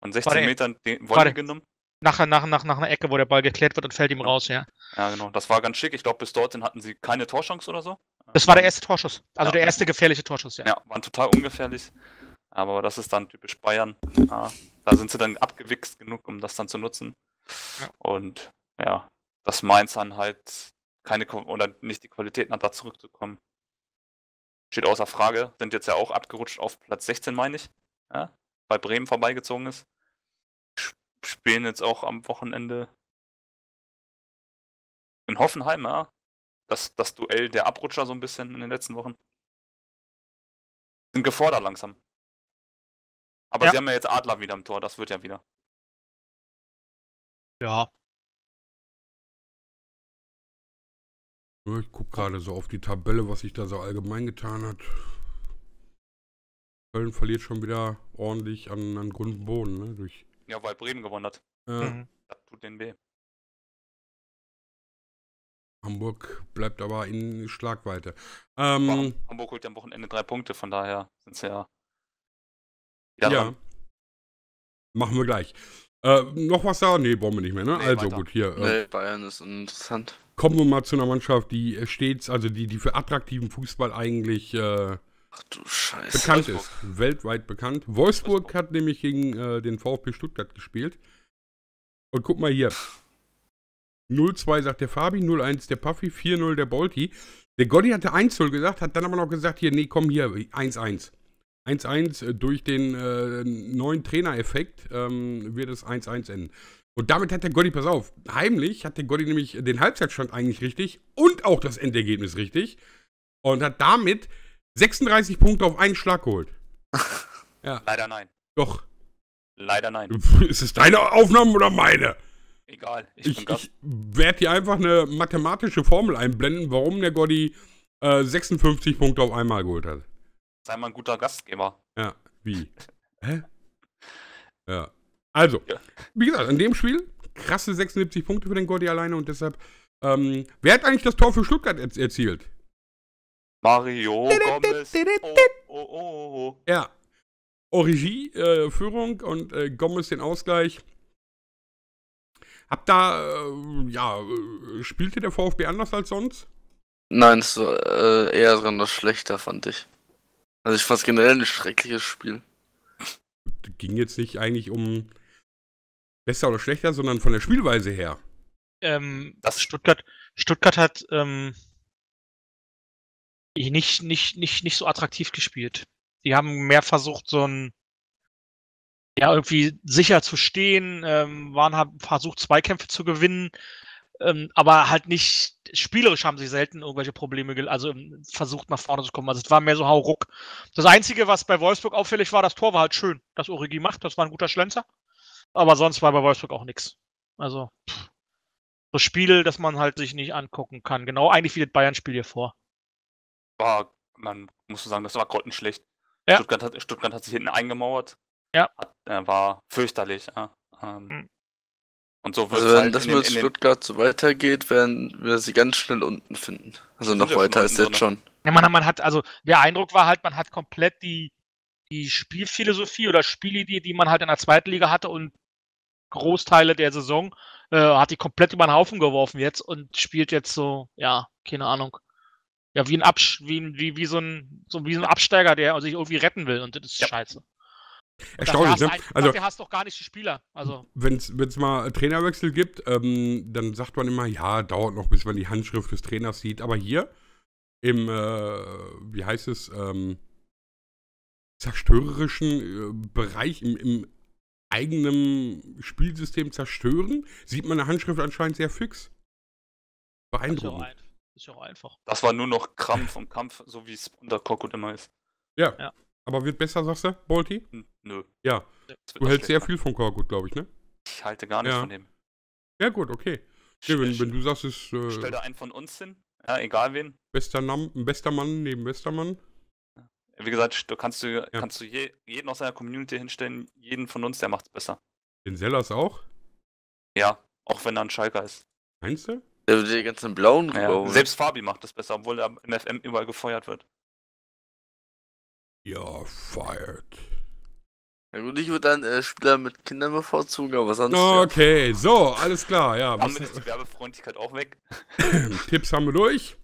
von 16 der, Metern Volley genommen? Nachher, nach, nach, nach einer Ecke, wo der Ball geklärt wird und fällt ihm ja. raus, ja. Ja, genau. Das war ganz schick. Ich glaube, bis dorthin hatten sie keine Torchance oder so. Das war der ähm, erste Torschuss. Also ja. der erste gefährliche Torschuss, ja. Ja, waren total ungefährlich. Aber das ist dann typisch Bayern. Ja, da sind sie dann abgewichst genug, um das dann zu nutzen. Ja. Und ja, dass Mainz dann halt keine oder nicht die Qualitäten hat, da zurückzukommen. Steht außer Frage. Sind jetzt ja auch abgerutscht auf Platz 16, meine ich. Ja, bei Bremen vorbeigezogen ist spielen jetzt auch am Wochenende in Hoffenheim, ja. Das, das Duell der Abrutscher so ein bisschen in den letzten Wochen. Sind gefordert langsam. Aber ja. sie haben ja jetzt Adler wieder im Tor, das wird ja wieder. Ja. Ich gucke gerade so auf die Tabelle, was sich da so allgemein getan hat. Köln verliert schon wieder ordentlich an, an Grund Boden, ne? Durch ja, weil Bremen gewonnen hat. Ja. Mhm. Das tut denen weh. Hamburg bleibt aber in Schlagweite. Ähm, Hamburg holt ja am Wochenende drei Punkte, von daher sind es ja. Ja. ja. Machen wir gleich. Äh, noch was da? Nee, brauchen wir nicht mehr, ne? Nee, also weiter. gut, hier. Äh, nee, Bayern ist interessant. Kommen wir mal zu einer Mannschaft, die äh, stets, also die, die für attraktiven Fußball eigentlich äh, Ach du Scheiße. Bekannt also ist, weltweit bekannt. Wolfsburg, Wolfsburg. hat nämlich gegen äh, den VfB Stuttgart gespielt. Und guck mal hier. 0-2 sagt der Fabi, 0-1 der Puffy, 4-0 der Bolti. Der Gotti hatte 1-0 gesagt, hat dann aber noch gesagt, hier, nee, komm hier, 1-1. 1-1 äh, durch den äh, neuen Trainereffekt ähm, wird es 1-1 enden. Und damit hat der Gotti, pass auf, heimlich hat der Gotti nämlich den Halbzeitstand eigentlich richtig und auch das Endergebnis richtig. Und hat damit 36 Punkte auf einen Schlag geholt. *laughs* ja. Leider nein. Doch. Leider nein. *laughs* Ist es deine Aufnahme oder meine? Egal. Ich, ich, ich werde dir einfach eine mathematische Formel einblenden, warum der Gotti äh, 56 Punkte auf einmal geholt hat. Sei mal ein guter Gastgeber. Ja, wie? *laughs* Hä? Ja. Also, ja. wie gesagt, in dem Spiel krasse 76 Punkte für den Gotti alleine und deshalb. Ähm, wer hat eigentlich das Tor für Stuttgart erz erzielt? Mario Gomez. Oh, oh, oh, oh, oh. Ja. Origi, äh, Führung und äh, Gomez den Ausgleich. Hab da, äh, ja, äh, spielte der VfB anders als sonst? Nein, es war äh, eher sogar noch schlechter, fand ich. Also ich fand es generell ein schreckliches Spiel. Ging jetzt nicht eigentlich um besser oder schlechter, sondern von der Spielweise her. Ähm, das Stuttgart, Stuttgart hat ähm, nicht, nicht, nicht, nicht so attraktiv gespielt. Die haben mehr versucht, so ein, ja, irgendwie sicher zu stehen, ähm, waren, haben versucht, Zweikämpfe zu gewinnen, ähm, aber halt nicht, spielerisch haben sie selten irgendwelche Probleme, also ähm, versucht nach vorne zu kommen. Also es war mehr so Hauruck. Das Einzige, was bei Wolfsburg auffällig war, das Tor war halt schön, das Origi macht, das war ein guter Schlenzer, aber sonst war bei Wolfsburg auch nichts. Also, pff, so Spiele, dass man halt sich nicht angucken kann. Genau eigentlich wie das Bayern-Spiel hier vor war, man muss sagen, das war grottenschlecht. Ja. Stuttgart, hat, Stuttgart hat sich hinten eingemauert. Ja. Hat, äh, war fürchterlich. Äh, ähm, mhm. Und so wird also wenn halt das mit den, Stuttgart so weitergeht, werden wir sie ganz schnell unten finden. Also noch weiter als jetzt schon. Ja, man, man hat, also der Eindruck war halt, man hat komplett die, die Spielphilosophie oder Spielidee, die man halt in der zweiten Liga hatte und Großteile der Saison, äh, hat die komplett über den Haufen geworfen jetzt und spielt jetzt so, ja, keine Ahnung, ja, wie ein, Absch wie, wie, wie, so ein, so wie ein Absteiger, der sich irgendwie retten will und das ist ja. scheiße. Erstaunlich, ne? Ein, also, dafür hast du doch gar nicht die Spieler. Also. Wenn es mal Trainerwechsel gibt, ähm, dann sagt man immer, ja, dauert noch, bis man die Handschrift des Trainers sieht. Aber hier im, äh, wie heißt es, ähm, zerstörerischen äh, Bereich, im, im eigenen Spielsystem zerstören, sieht man eine Handschrift anscheinend sehr fix. Beeindruckend. Ist ja auch einfach. Das war nur noch Krampf und Kampf, so wie es unter Korkut immer ist. Ja. ja. Aber wird besser, sagst du, Bolti? Nö. Ja. Du hältst sehr viel von Korkut, glaube ich, ne? Ich halte gar nichts ja. von dem. Ja, gut, okay. Ja, wenn, wenn, du sagst, es. Äh, Stell da einen von uns hin. Ja, egal wen. Bester, Nam bester Mann neben bester Mann. Wie gesagt, du kannst du, ja. kannst du je, jeden aus seiner Community hinstellen, jeden von uns, der macht es besser. Den Sellers auch? Ja, auch wenn er ein Schalker ist. Meinst du? Äh, die ganzen blauen ja. Selbst Fabi macht das besser, obwohl er im FM überall gefeuert wird. Ja, fired. Ja gut, ich würde dann äh, Spieler mit Kindern bevorzugen, aber sonst. Okay, ja. so, alles klar, ja. Damit ist die Werbefreundlichkeit auch weg. *clears throat* Tipps haben wir durch.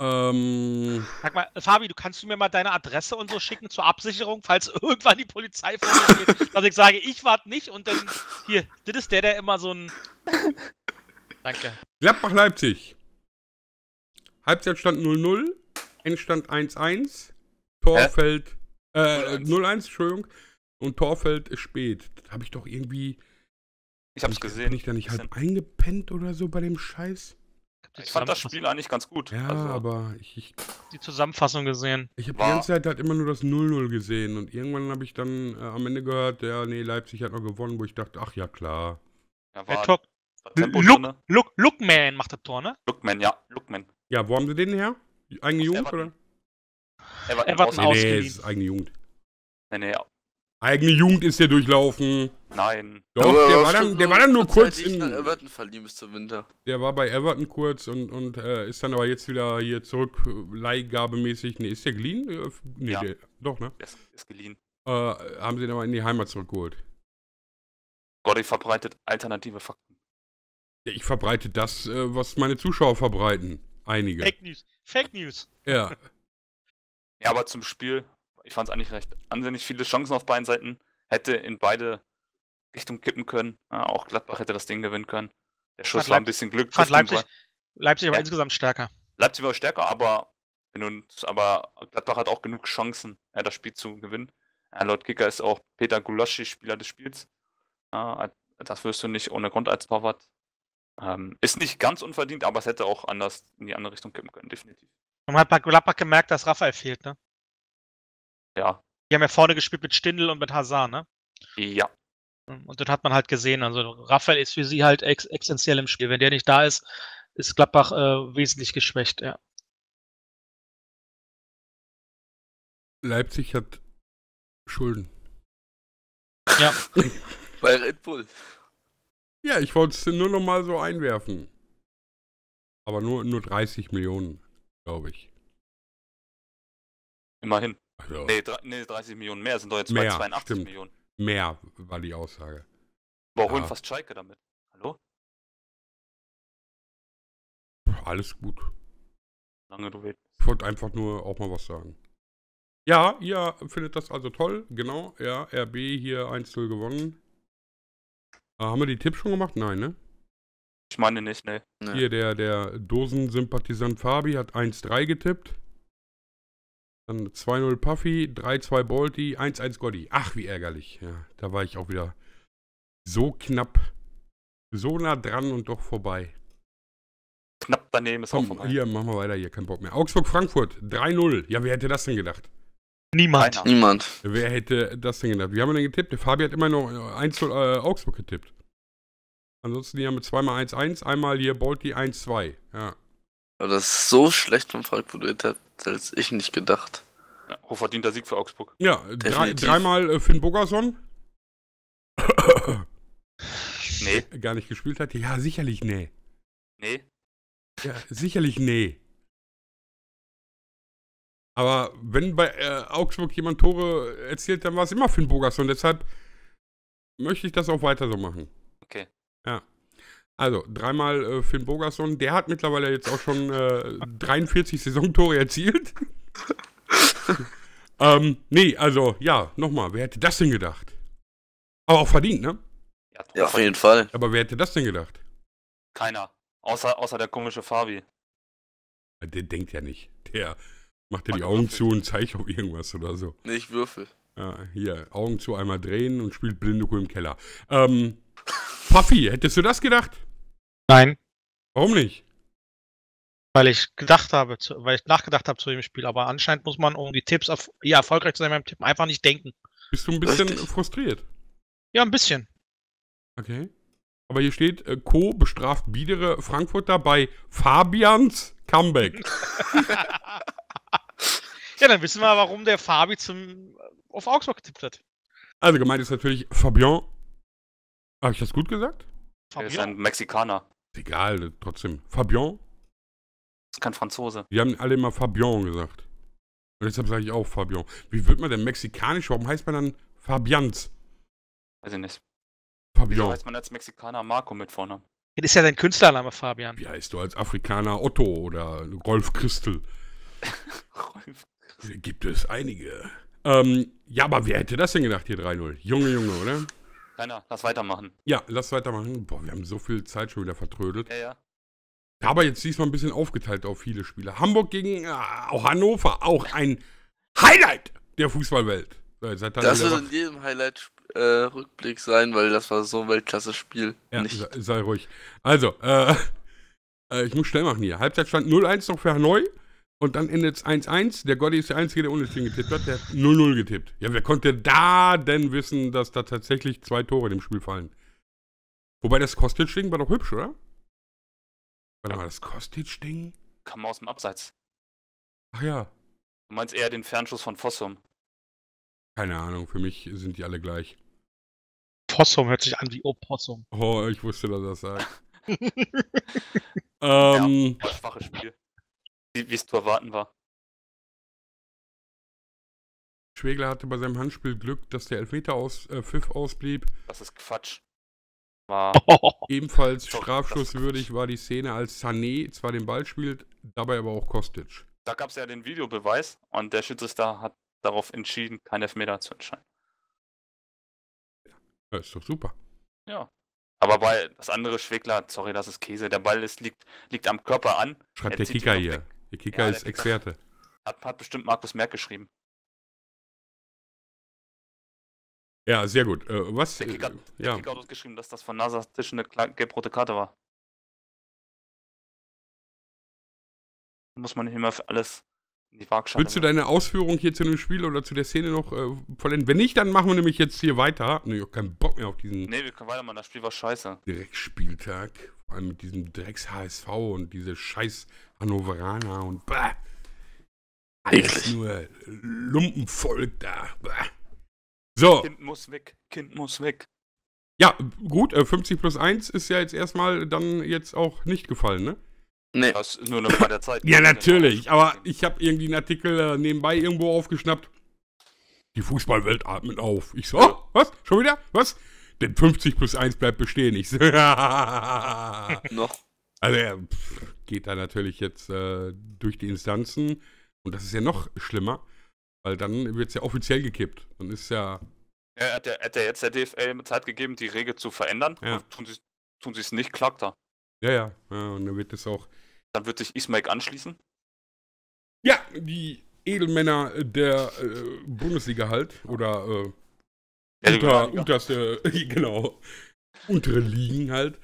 Ähm. Sag mal, Fabi, du kannst du mir mal deine Adresse und so schicken zur Absicherung, falls *laughs* irgendwann die Polizei vor mir geht, dass ich sage, ich warte nicht und dann hier, das ist der, der immer so ein Danke. Gladbach-Leipzig. Halbzeitstand 0-0. Endstand 1-1. Torfeld. Äh, 0-1, Entschuldigung. Und Torfeld ist spät. Das habe ich doch irgendwie. Ich habe es gesehen. Bin ich da nicht halb eingepennt oder so bei dem Scheiß? Ich fand das Spiel eigentlich ganz gut. Ja, also, aber ich, ich, Die Zusammenfassung gesehen. Ich habe die ganze Zeit halt immer nur das 0-0 gesehen und irgendwann habe ich dann äh, am Ende gehört, ja, nee, Leipzig hat noch gewonnen, wo ich dachte, ach ja, klar. Ja, war, Look, ne? Look, Lookman macht das Tor, ne? Lookman, ja. Lookman. Ja, wo haben sie den her? Eigene Jugend, Everton. oder? Everton, Everton ausgeliehen. Nee, ist eigene Jugend. Nee, nee, ja. Eigene Jugend ist der durchlaufen. Nein. Doch, der, war dann, der war dann nur kurz in... Everton verliehen bis zum Winter. Der war bei Everton kurz und, und äh, ist dann aber jetzt wieder hier zurück, äh, leihgabemäßig. Ne, ist der geliehen? Ne, ja. der, doch, ne? Der ist, ist geliehen. Äh, haben sie den aber in die Heimat zurückgeholt. Gott, ich verbreitet alternative Fakten. Ich verbreite das, äh, was meine Zuschauer verbreiten. Einige. Fake News. Fake News. Ja. Ja, aber zum Spiel, ich fand es eigentlich recht ansehnlich. Viele Chancen auf beiden Seiten. Hätte in beide Richtungen kippen können. Ja, auch Gladbach hätte das Ding gewinnen können. Der Schuss war ein bisschen Glück. Fand Leipzig, war. Leipzig aber ja. insgesamt stärker. Leipzig war stärker, aber, nun, aber Gladbach hat auch genug Chancen, ja, das Spiel zu gewinnen. laut Kicker ist auch Peter Gulaschi Spieler des Spiels. das wirst du nicht ohne Grund als Torwart ähm, ist nicht ganz unverdient, aber es hätte auch anders in die andere Richtung kippen können, definitiv. Man hat bei Gladbach gemerkt, dass Raphael fehlt, ne? Ja. Die haben ja vorne gespielt mit Stindl und mit Hazard, ne? Ja. Ähm, und das hat man halt gesehen. Also Raphael ist für sie halt ex existenziell im Spiel. Wenn der nicht da ist, ist Gladbach äh, wesentlich geschwächt, ja. Leipzig hat Schulden. Ja. *laughs* bei Red Bull. Ja, ich wollte es nur noch mal so einwerfen. Aber nur, nur 30 Millionen, glaube ich. Immerhin. Also, nee, nee, 30 Millionen mehr sind doch jetzt mehr, 82 stimmt. Millionen. Mehr war die Aussage. Boah, holen ja. fast Schalke damit. Hallo? Alles gut. Lange du willst. Ich wollte einfach nur auch mal was sagen. Ja, ihr findet das also toll, genau. Ja, RB hier 1-0 gewonnen. Ah, haben wir die Tipps schon gemacht? Nein, ne? Ich meine nicht, ne. Hier, der, der Dosensympathisant Fabi hat 1-3 getippt. Dann 2-0 Puffy, 3-2 Bolti, 1-1 Gotti. Ach, wie ärgerlich. Ja, da war ich auch wieder so knapp, so nah dran und doch vorbei. Knapp daneben ist Komm, auch vorbei. Hier, machen wir weiter hier, kein Bock mehr. Augsburg-Frankfurt, 3-0. Ja, wer hätte das denn gedacht? Niemand. Keiner. Niemand. Wer hätte das denn gedacht? Wie haben wir denn getippt? Der Fabi hat immer noch äh, 1 zu äh, Augsburg getippt. Ansonsten die haben wir zweimal 1-1, einmal hier Bolti 1-2. Ja. Das ist so schlecht von Frankfurt getippt, als ich nicht gedacht. Ja, hochverdienter Sieg für Augsburg. Ja, drei, dreimal äh, Finn Bogerson. nee. Gar nicht gespielt hat. Ja, sicherlich nee. Nee. Ja, sicherlich nee. Aber wenn bei äh, Augsburg jemand Tore erzielt, dann war es immer Finn Bogerson. Deshalb möchte ich das auch weiter so machen. Okay. Ja. Also, dreimal äh, Finn Bogerson. Der hat mittlerweile jetzt auch schon äh, 43 Saisontore erzielt. *laughs* ähm, nee, also, ja, nochmal. Wer hätte das denn gedacht? Aber auch verdient, ne? Ja, auf jeden Fall. Aber wer hätte das denn gedacht? Keiner. Außer, außer der komische Fabi. Der denkt ja nicht. Der Macht dir die Augen zu und zeig auf irgendwas oder so. Nee, ich würfel. Ja, hier, Augen zu, einmal drehen und spielt blinde Kuh im Keller. Ähm, Puffy, hättest du das gedacht? Nein. Warum nicht? Weil ich gedacht habe, zu, weil ich nachgedacht habe zu dem Spiel, aber anscheinend muss man, um die Tipps erf ja, erfolgreich zu sein beim Tippen, einfach nicht denken. Bist du ein bisschen Richtig. frustriert? Ja, ein bisschen. Okay. Aber hier steht, äh, Co. bestraft biedere Frankfurter bei Fabians Comeback. *laughs* *laughs* Ja, dann wissen wir, warum der Fabi zum, äh, auf Augsburg getippt hat. Also gemeint ist natürlich Fabian. Habe ich das gut gesagt? Fabian? Er ist ein Mexikaner. Egal, trotzdem. Fabian? Das ist kein Franzose. Die haben alle immer Fabian gesagt. Und deshalb sage ich auch Fabian. Wie wird man denn mexikanisch? Warum heißt man dann Fabians? Weiß ich nicht. Fabian. Wieso heißt man als Mexikaner Marco mit Vornamen? Das ist ja dein Künstlername, Fabian. Wie heißt du als Afrikaner Otto oder Rolf Christel? *laughs* *laughs* Rolf Gibt es einige. Ähm, ja, aber wer hätte das denn gedacht hier 3-0? Junge, Junge, oder? Keiner, lass weitermachen. Ja, lass weitermachen. Boah, wir haben so viel Zeit schon wieder vertrödelt. Ja, ja. Aber jetzt diesmal ein bisschen aufgeteilt auf viele Spiele. Hamburg gegen äh, auch Hannover, auch ein Highlight der Fußballwelt. Äh, so, das wird in jedem Highlight äh, Rückblick sein, weil das war so ein Weltklasse-Spiel. Ja, sei, sei, ruhig. Also, äh, *laughs* äh, ich muss schnell machen hier. Halbzeitstand 0-1 noch für Hanoi. Und dann endet es 1-1. Der Gotti ist der Einzige, der unentschieden getippt hat. Der hat 0-0 getippt. Ja, wer konnte da denn wissen, dass da tatsächlich zwei Tore dem Spiel fallen? Wobei das Kostic-Ding war doch hübsch, oder? Warte mal, das Kostic-Ding? Kam aus dem Abseits. Ach ja. Du meinst eher den Fernschuss von Fossum? Keine Ahnung, für mich sind die alle gleich. Fossum hört sich an wie Opossum. Oh, ich wusste, dass er das sagt. *laughs* ähm, ja, schwaches Spiel wie es zu erwarten war. Schwegler hatte bei seinem Handspiel Glück, dass der Elfmeter aus, äh, Pfiff ausblieb. Das ist Quatsch. War *laughs* Ebenfalls Sorry, strafschusswürdig war die Szene, als Sané zwar den Ball spielt, dabei aber auch Kostic. Da gab es ja den Videobeweis und der Schiedsrichter hat darauf entschieden, keinen Elfmeter zu entscheiden. Ja, ist doch super. Ja. Aber bei das andere Schwegler, sorry, das ist Käse. Der Ball ist, liegt, liegt am Körper an. Schreibt der Kicker hier. Weg. Der Kicker ja, ist der Experte. *laughs* Hat, hat, bestimmt Markus Merck geschrieben. Ja, sehr gut. Äh, was? Der Kicker, äh, der ja. Kicker hat uns geschrieben, dass das von Nasas Tisch eine gelb-rote Karte war. Da Muss man nicht immer für alles in die Waagschale. Willst du deine Ausführung hier zu dem Spiel oder zu der Szene noch äh, vollenden? Wenn nicht, dann machen wir nämlich jetzt hier weiter. Ne, ich hab keinen Bock mehr auf diesen. Nee, wir können weitermachen. Das Spiel war scheiße. Direktspieltag allem mit diesem Drecks-HSV und diese scheiß Hannoveraner und bah, alles nur Lumpenvolk da. Bah. So. Kind muss weg, Kind muss weg. Ja, gut, 50 äh, plus 1 ist ja jetzt erstmal dann jetzt auch nicht gefallen, ne? Nee, das ist nur noch bei der Zeit. *laughs* ja, natürlich, aber ich habe irgendwie einen Artikel äh, nebenbei irgendwo aufgeschnappt. Die Fußballwelt atmet auf. Ich so, oh, was? Schon wieder? Was? Denn 50 plus 1 bleibt bestehen. Ich so, *laughs* Noch. Also er geht da natürlich jetzt äh, durch die Instanzen. Und das ist ja noch schlimmer, weil dann wird es ja offiziell gekippt. Dann ist ja. Er hat, der, hat der jetzt der DFL Zeit gegeben, die Regel zu verändern? Ja. Tun sie tun es nicht, klagt er. Ja, ja, ja. Und dann wird es auch. Dann wird sich Ismaik anschließen? Ja, die Edelmänner der äh, Bundesliga halt. Oder äh, ja, Unter, unterste, genau. *laughs* genau. Untere Ligen halt.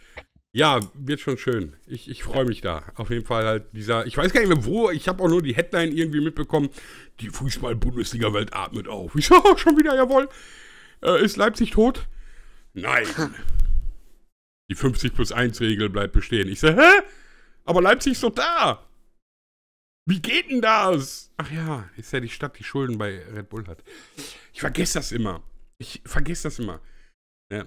Ja, wird schon schön. Ich, ich freue mich da. Auf jeden Fall halt dieser, ich weiß gar nicht mehr wo, ich habe auch nur die Headline irgendwie mitbekommen, die Fußball-Bundesliga-Welt atmet auf. Ich so, *laughs* schon wieder, jawohl. Äh, ist Leipzig tot? Nein. die 50 plus 1 Regel bleibt bestehen. Ich so, hä? Aber Leipzig ist doch da. Wie geht denn das? Ach ja, ist ja die Stadt, die Schulden bei Red Bull hat. Ich vergesse das immer. Ich vergesse das immer. Ja.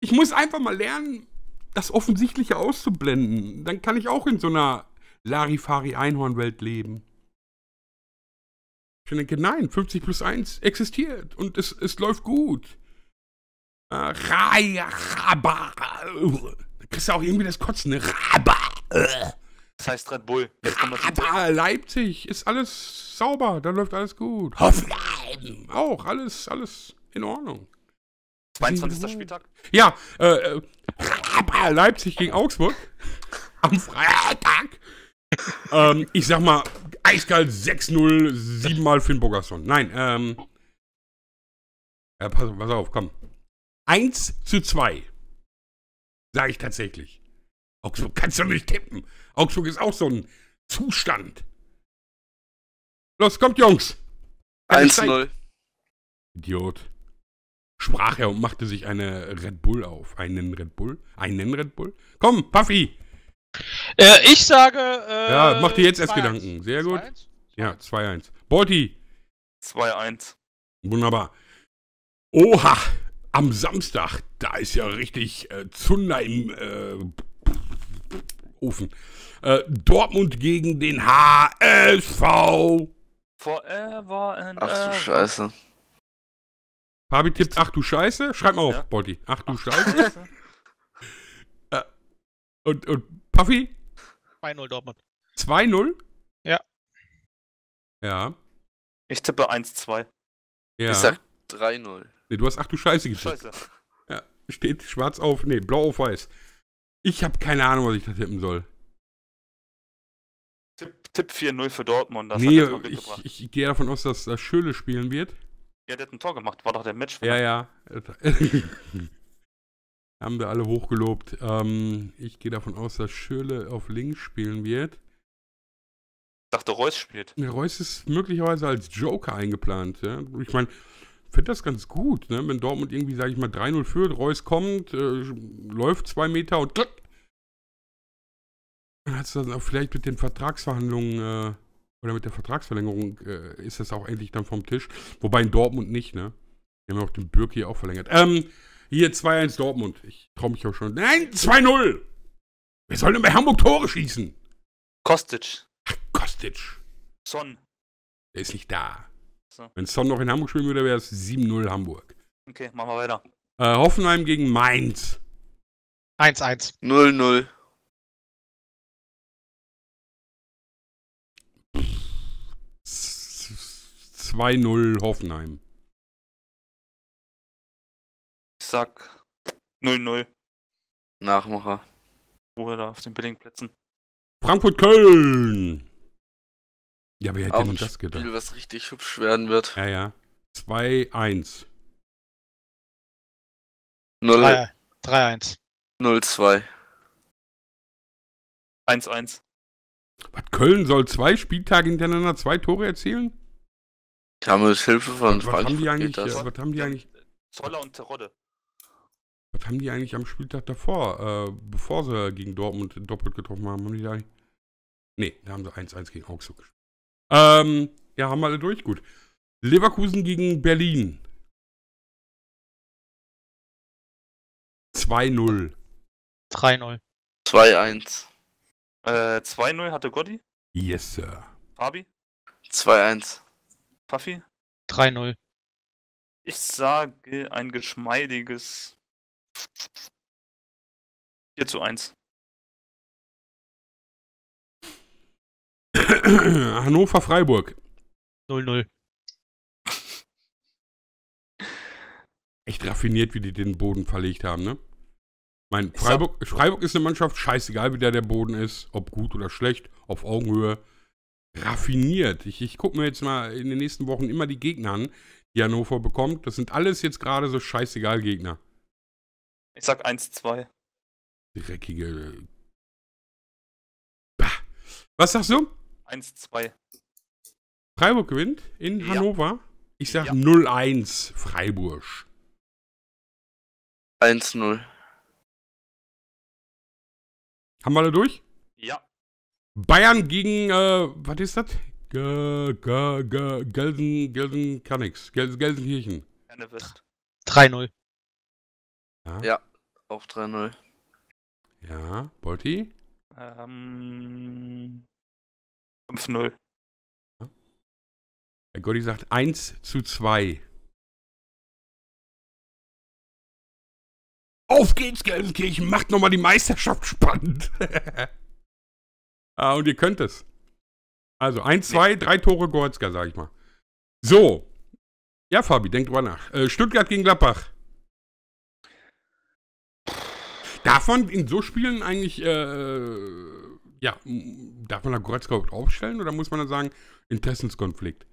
Ich muss einfach mal lernen, das Offensichtliche auszublenden. Dann kann ich auch in so einer Larifari-Einhornwelt leben. Ich denke, nein, 50 plus 1 existiert und es, es läuft gut. Äh, Raba. da kriegst du auch irgendwie das Kotzen. Ne? Das heißt Red Bull. Leipzig ist alles sauber, da läuft alles gut. Hoffenheim. Auch, alles, alles in Ordnung. 22. Spieltag? Ja, äh, äh, *laughs* Leipzig gegen Augsburg *laughs* am Freitag. ähm, ich sag mal, eiskalt 6-0, 7 Mal Finn Bogerson. Nein, ähm. Ja, pass, pass, auf, komm. 1 zu 2. Sag ich tatsächlich. Augsburg *laughs* kannst du nicht tippen. Augsburg ist auch so ein Zustand. Los, kommt, Jungs. 1-0. Idiot sprach er und machte sich eine Red Bull auf. Einen Red Bull? Einen Red Bull? Komm, Puffy! Äh, ich sage. Äh, ja, mach dir jetzt erst Gedanken. Sehr gut. 2 -1? Ja, 2-1. Borti! 2-1. Wunderbar. Oha! Am Samstag, da ist ja richtig äh, Zunder im äh, Ofen. Äh, Dortmund gegen den HSV. Forever and Ach du Scheiße. Fabi tippt, ach du Scheiße. Schreib mal auf, ja. Bolti. Ach du ach, Scheiße. Äh, und, und Puffy? 2-0 Dortmund. 2-0? Ja. Ja. Ich tippe 1-2. Ja. Ich sag 3-0. Nee, du hast ach du Scheiße getippt. Scheiße. Ja, steht schwarz auf, nee, blau auf weiß. Ich habe keine Ahnung, was ich da tippen soll. Tipp, Tipp 4-0 für Dortmund. Das nee, ich, ich, gehe davon aus, dass das Schöle spielen wird. Ja, der hat ein Tor gemacht, war doch der Match. Ja, ja. *laughs* Haben wir alle hochgelobt. Ähm, ich gehe davon aus, dass Schürle auf links spielen wird. Ich dachte, Reus spielt. Reus ist möglicherweise als Joker eingeplant. Ja? Ich meine, finde das ganz gut, ne? wenn Dortmund irgendwie, sage ich mal, 3-0 führt, Reus kommt, äh, läuft zwei Meter und dann hat es dann auch vielleicht mit den Vertragsverhandlungen äh, oder mit der Vertragsverlängerung äh, ist das auch endlich dann vom Tisch. Wobei in Dortmund nicht, ne? Wir haben ja auch den Birk hier auch verlängert. Ähm, hier 2-1 Dortmund. Ich traue mich auch schon. Nein, 2-0! Wer soll denn bei Hamburg Tore schießen? Kostic. Ach, Kostic. Son. Der ist nicht da. So. Wenn Son noch in Hamburg spielen würde, wäre es 7-0 Hamburg. Okay, machen wir weiter. Äh, Hoffenheim gegen Mainz. 1-1. 0-0. 2-0 Hoffenheim. Ich sag 0-0. Nachmacher. Ruhe da auf den billigen Frankfurt-Köln! Ja, wer hätte denn das gedacht. Spiel, was richtig hübsch werden wird. Ja, ja. 2-1. 0-1. 3-1. 0-2. 1-1. Was, Köln soll zwei Spieltage hintereinander zwei Tore erzielen? Haben Damals Hilfe von was, was haben die eigentlich, das? Was haben die eigentlich? Zoller und Terodde. Was haben die eigentlich am Spieltag davor, äh, bevor sie gegen Dortmund doppelt getroffen haben, haben die da Nee, da haben sie 1-1 gegen Augsburg gespielt. Ähm, ja, haben alle durch, gut. Leverkusen gegen Berlin. 2-0. 3-0. 2-1. Äh, 2-0 hatte Gotti? Yes, Sir. Fabi? 2-1. Puffy? 3-0. Ich sage ein geschmeidiges 4 zu 1. *coughs* Hannover Freiburg. 0-0. Echt raffiniert, wie die den Boden verlegt haben, ne? Mein Freiburg, Freiburg ist eine Mannschaft, scheißegal, wie da der Boden ist, ob gut oder schlecht, auf Augenhöhe raffiniert. Ich, ich gucke mir jetzt mal in den nächsten Wochen immer die Gegner an, die Hannover bekommt. Das sind alles jetzt gerade so scheißegal Gegner. Ich sag 1-2. Dreckige. Äh, bah. Was sagst du? 1-2. Freiburg gewinnt in ja. Hannover. Ich sag ja. 0-1 Freiburg. 1-0. Haben wir alle durch? Ja. Bayern gegen, äh, was ist das? Gelsen, Gelsen kann nix. Gelsenkirchen. 3-0. Ja. ja, auch 3-0. Ja, Bolti? Ähm, 5-0. Herr Gotti sagt 1 zu 2. Auf geht's, Gelsenkirchen, macht nochmal die Meisterschaft spannend. *laughs* Ah, und ihr könnt es. Also eins, zwei, drei Tore Goretzka, sag ich mal. So. Ja, Fabi, denk drüber nach. Äh, Stuttgart gegen Gladbach. Darf man in so Spielen eigentlich, äh, ja, darf man da Goretzka überhaupt aufstellen oder muss man dann sagen, Interessenskonflikt?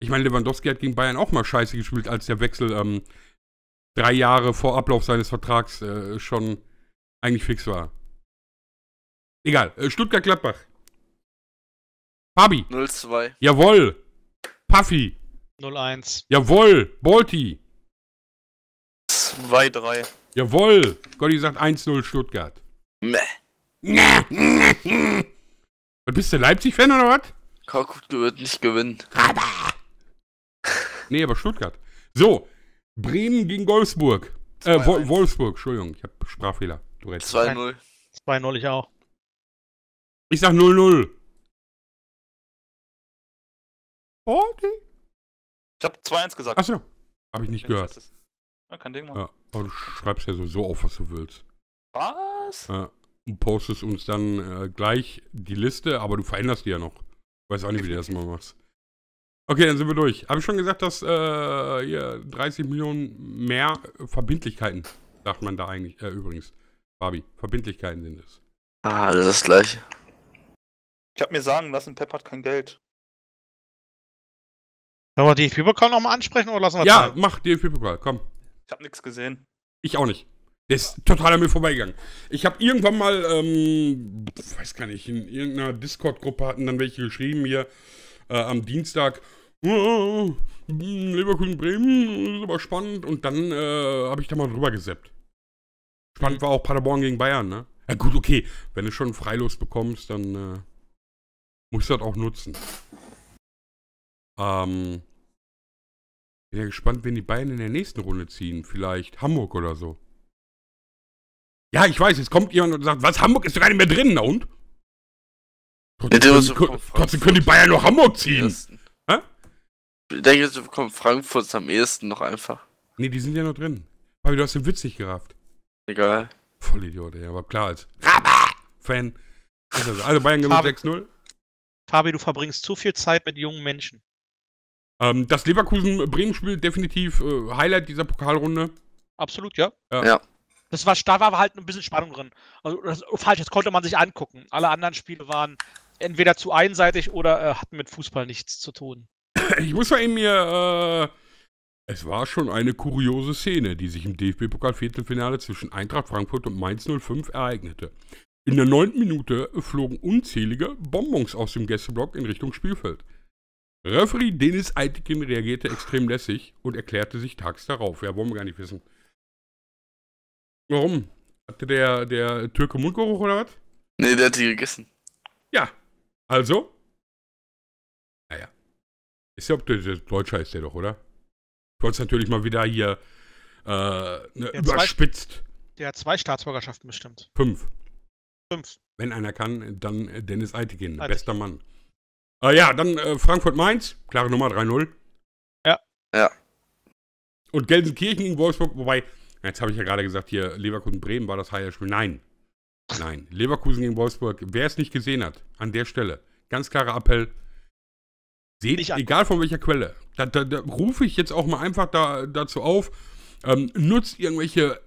Ich meine, Lewandowski hat gegen Bayern auch mal scheiße gespielt, als der Wechsel ähm, drei Jahre vor Ablauf seines Vertrags äh, schon eigentlich fix war. Egal. Äh, Stuttgart-Gladbach. Fabi. 0-2. Jawoll. Puffy. 0-1. Jawoll. Bolti. 2-3. Jawoll. Gotti sagt 1-0 Stuttgart. Mäh. Mäh. bist du Leipzig-Fan oder was? Kalkut wird nicht gewinnen. Rada. nee, aber Stuttgart. So, Bremen gegen Wolfsburg. Äh, Wolfsburg, Entschuldigung, ich habe Sprachfehler. 2-0. 2-0, ich auch. Ich sag 0-0. Okay. Ich hab 2-1 gesagt. Achso. Hab ich nicht gehört. Ja, kein Ding, Mann. Ja, aber du schreibst ja sowieso auf, was du willst. Was? Ja, und postest uns dann äh, gleich die Liste, aber du veränderst die ja noch. weiß auch nicht, wie du das mal machst. Okay, dann sind wir durch. Habe ich schon gesagt, dass äh, ja, 30 Millionen mehr Verbindlichkeiten, sagt man da eigentlich, äh, übrigens. Barbie, Verbindlichkeiten sind es. Ah, das ist das gleiche. Ich habe mir sagen lassen, Pep hat kein Geld. Sollen wir DFB-Pokal nochmal ansprechen oder lassen wir Ja, Zeit? mach DFB-Pokal, komm. Ich habe nichts gesehen. Ich auch nicht. Der ist total an mir vorbeigegangen. Ich habe irgendwann mal, ähm, weiß gar nicht, in irgendeiner Discord-Gruppe hatten dann welche geschrieben hier äh, am Dienstag. Oh, Leverkusen Bremen, ist aber spannend. Und dann äh, habe ich da mal drüber geseppt. Spannend mhm. war auch Paderborn gegen Bayern, ne? Ja gut, okay. Wenn du schon freilos bekommst, dann. Äh muss das auch nutzen. Ähm, bin ja gespannt, wen die Bayern in der nächsten Runde ziehen. Vielleicht Hamburg oder so. Ja, ich weiß, jetzt kommt jemand und sagt, was, Hamburg ist doch gar nicht mehr drin, na und? Trotzdem, können, können, trotzdem können die Bayern noch Hamburg ziehen. Hä? Ich denke, so kommt Frankfurt am ehesten noch einfach. Nee, die sind ja noch drin. Aber du hast den Witz nicht gerafft. Egal. Vollidiot, ey, aber klar als Fan. Also Bayern gewinnt 6-0. Fabi, du verbringst zu viel Zeit mit jungen Menschen. Ähm, das Leverkusen-Bremen-Spiel definitiv äh, Highlight dieser Pokalrunde. Absolut, ja. ja. ja. Das war, da war halt ein bisschen Spannung drin. Also, das, oh, falsch, das konnte man sich angucken. Alle anderen Spiele waren entweder zu einseitig oder äh, hatten mit Fußball nichts zu tun. *clears throat* Ich muss mal eben mir. Äh, es war schon eine kuriose Szene, die sich im DFB-Pokal-Viertelfinale zwischen Eintracht Frankfurt und Mainz 05 ereignete. In der neunten Minute flogen unzählige Bonbons aus dem Gästeblock in Richtung Spielfeld. Referee Dennis Eitikin reagierte extrem lässig und erklärte sich tags darauf. Ja, wollen wir gar nicht wissen. Warum? Hatte der, der Türke Mundgeruch oder was? Nee, der hat die gegessen. Ja, also? Naja. Ist ja, ob der, der Deutscher ist der doch, oder? Ich wollte es natürlich mal wieder hier äh, ne, der überspitzt. Zwei, der hat zwei Staatsbürgerschaften bestimmt. Fünf. Fünf. Wenn einer kann, dann äh, Dennis Eitikin, Eitikin. bester Mann. Äh, ja, dann äh, Frankfurt-Mainz, klare Nummer 3-0. Ja. Ja. Und Gelsenkirchen gegen Wolfsburg, wobei, jetzt habe ich ja gerade gesagt, hier Leverkusen-Bremen war das Heilspiel. Nein. Nein. Leverkusen gegen Wolfsburg, wer es nicht gesehen hat, an der Stelle, ganz klarer Appell. Seht, nicht egal von welcher Quelle. Da, da, da rufe ich jetzt auch mal einfach da, dazu auf. Ähm, nutzt irgendwelche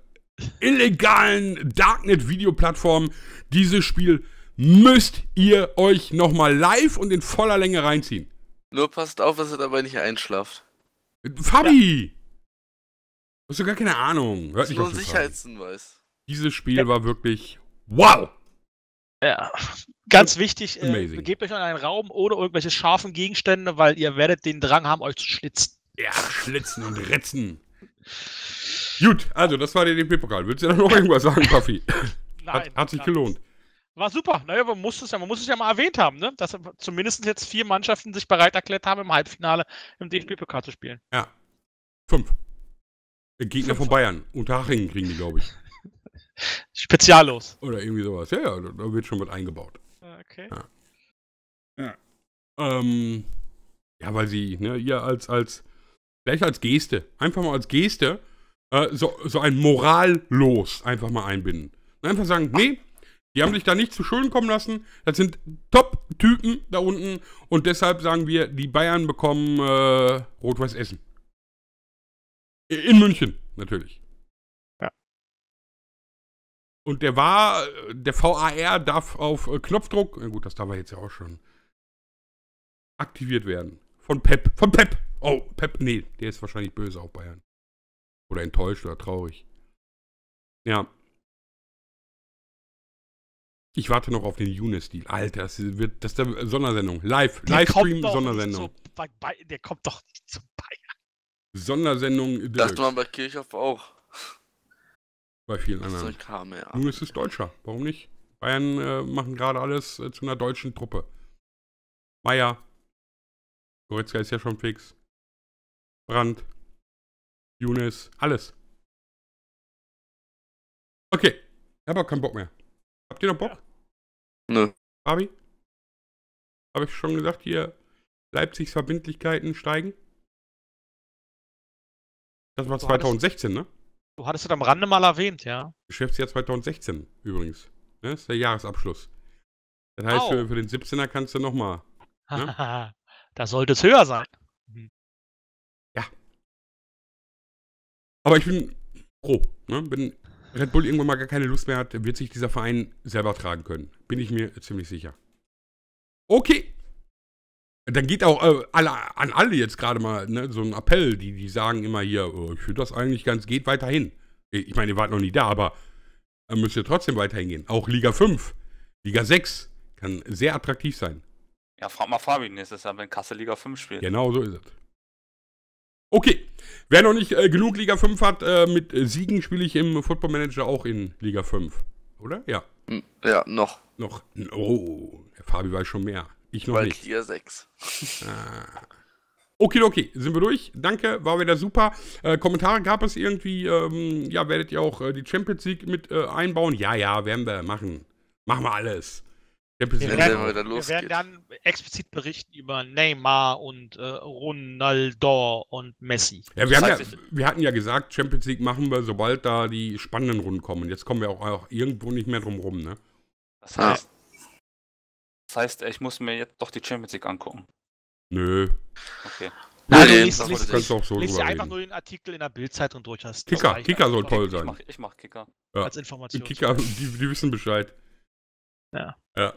illegalen Darknet-Videoplattformen. Dieses Spiel müsst ihr euch nochmal live und in voller Länge reinziehen. Nur passt auf, dass ihr dabei nicht einschlaft. Fabi! Ja. Hast du gar keine Ahnung. Hört das ist nur ein Sicherheitshinweis. Dieses Spiel ja. war wirklich wow! Ja, ganz wichtig, äh, begebt euch in einen Raum ohne irgendwelche scharfen Gegenstände, weil ihr werdet den Drang haben, euch zu schlitzen. Ja, schlitzen und ritzen. Gut, also das war der dfb pokal Willst du da noch irgendwas sagen, Puffy? *laughs* Nein. Hat, hat sich gelohnt. War super. Naja, man muss es ja, man muss es ja mal erwähnt haben, ne? dass zumindest jetzt vier Mannschaften sich bereit erklärt haben, im Halbfinale im DFB-Pokal zu spielen. Ja. Fünf. Gegner Fünf. von Bayern. Unterhaching kriegen die, glaube ich. *laughs* Speziallos. Oder irgendwie sowas. Ja, ja, da wird schon was eingebaut. Okay. Ja. Ja, ähm, ja weil sie, ne, ihr als, als, gleich als Geste, einfach mal als Geste, äh, so, so ein Morallos einfach mal einbinden. Und einfach sagen, nee, die haben sich da nicht zu Schulden kommen lassen. Das sind Top-Typen da unten. Und deshalb sagen wir, die Bayern bekommen äh, Rot-Weiß Essen. In München, natürlich. Ja. Und der war, der VAR darf auf äh, Knopfdruck, na gut, das darf er jetzt ja auch schon, aktiviert werden. Von Pep. Von Pep. Oh, Pep, nee, der ist wahrscheinlich böse auf Bayern. Oder enttäuscht oder traurig. Ja. Ich warte noch auf den Junis-Deal. Alter, das wird das ist der Sondersendung. Live, der Livestream, Sondersendung. Zu, der kommt doch nicht zu Bayern. Sondersendung. Das Dachte man bei Kirchhoff auch. Bei vielen anderen. Kam, Nun ist es Deutscher. Warum nicht? Bayern äh, machen gerade alles äh, zu einer deutschen Truppe. Meier. Goretzka ist ja schon fix. Brandt. Younes, alles. Okay, ich habe auch keinen Bock mehr. Habt ihr noch Bock? Ja. Nö. Fabi? Habe ich schon gesagt, hier Leipzigs Verbindlichkeiten steigen? Das war du 2016, hattest, ne? Du hattest es am Rande mal erwähnt, ja. Geschäftsjahr 2016 übrigens. Ne? Das ist der Jahresabschluss. Das heißt, oh. für, für, den 17er kannst du nochmal. Ne? *laughs* da sollte es höher sein. Aber ich bin pro. Ne? Wenn Red Bull irgendwann mal gar keine Lust mehr hat, wird sich dieser Verein selber tragen können. Bin ich mir ziemlich sicher. Okay. Dann geht auch äh, alle, an alle jetzt gerade mal ne, so ein Appell, die, die sagen immer hier, oh, ich finde das eigentlich ganz, geht weiterhin. Ich meine, ihr wart noch nie da, aber äh, müsst ihr trotzdem weiterhin gehen. Auch Liga 5, Liga 6 kann sehr attraktiv sein. Ja, frag mal Fabi nächstes Jahr, wenn Kassel Liga 5 spielt. Genau so ist es. Okay. Wer noch nicht äh, genug Liga 5 hat, äh, mit Siegen spiele ich im Football Manager auch in Liga 5. Oder? Ja. Hm, ja, noch. Noch. Oh, der Fabi weiß schon mehr. Ich noch Weil nicht. Liga 6. Ah. Okay, okay, sind wir durch. Danke, war wieder super. Äh, Kommentare gab es irgendwie. Ähm, ja, werdet ihr auch äh, die Champions League mit äh, einbauen? Ja, ja, werden wir machen. Machen wir alles. Wir werden, wir werden, dann explizit berichten über Neymar und äh, Ronaldo und Messi. Ja, wir, ja, wir, hatten ja gesagt, Champions League machen wir, sobald da die spannenden Runden kommen. jetzt kommen wir auch, auch, irgendwo nicht mehr drum rum, ne? Das heißt, das heißt, ich muss mir jetzt doch die Champions League angucken. Nö. Okay. Na, du liest, liest, liest, auch so liest einfach nur den Artikel in der Bildzeitung durch. Hast Kicker, Kicker, soll toll sein. Ich mach, ich mach Kicker. Als Information. Die Kicker, die, die wissen Bescheid. Ja. Ja.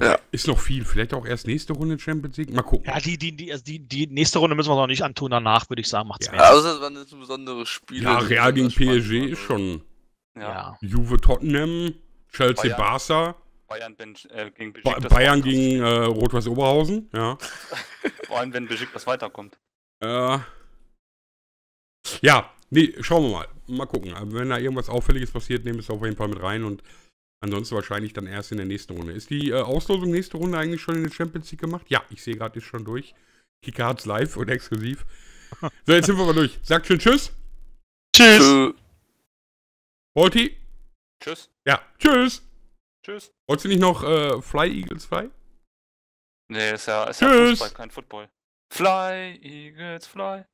Ja. Ist noch viel. Vielleicht auch erst nächste Runde Champions League. Mal gucken. Ja, die, die, die, also die, die nächste Runde müssen wir noch nicht antun. Danach würde ich sagen, macht's ja. mehr. Außer es waren jetzt besondere Spiele. Ja, Real gegen PSG ist schon. Ja. Juve Tottenham, Chelsea Bayern. Barca. Bayern, ben, äh, gegen, Bezic, ba Bayern gegen äh, Rot-Weiß Oberhausen, ja. *laughs* *laughs* Vor allem, wenn Bezic das weiterkommt. Äh, ja, nee, schauen wir mal. Mal gucken. Wenn da irgendwas Auffälliges passiert, nehmen wir es auf jeden Fall mit rein und Ansonsten wahrscheinlich dann erst in der nächsten Runde. Ist die äh, Auslosung nächste Runde eigentlich schon in der Champions League gemacht? Ja, ich sehe gerade, ist schon durch. Kickhards live und exklusiv. *laughs* So, jetzt sind wir mal durch. Sagt schön Tschüss. Tschüss. Bolti. Tschüss. Ja, tschüss. Tschüss. Wolltest du nicht noch äh, Fly Eagles Fly? Nee, ist ja, ist ja Fußball, kein Football. Fly Eagles Fly.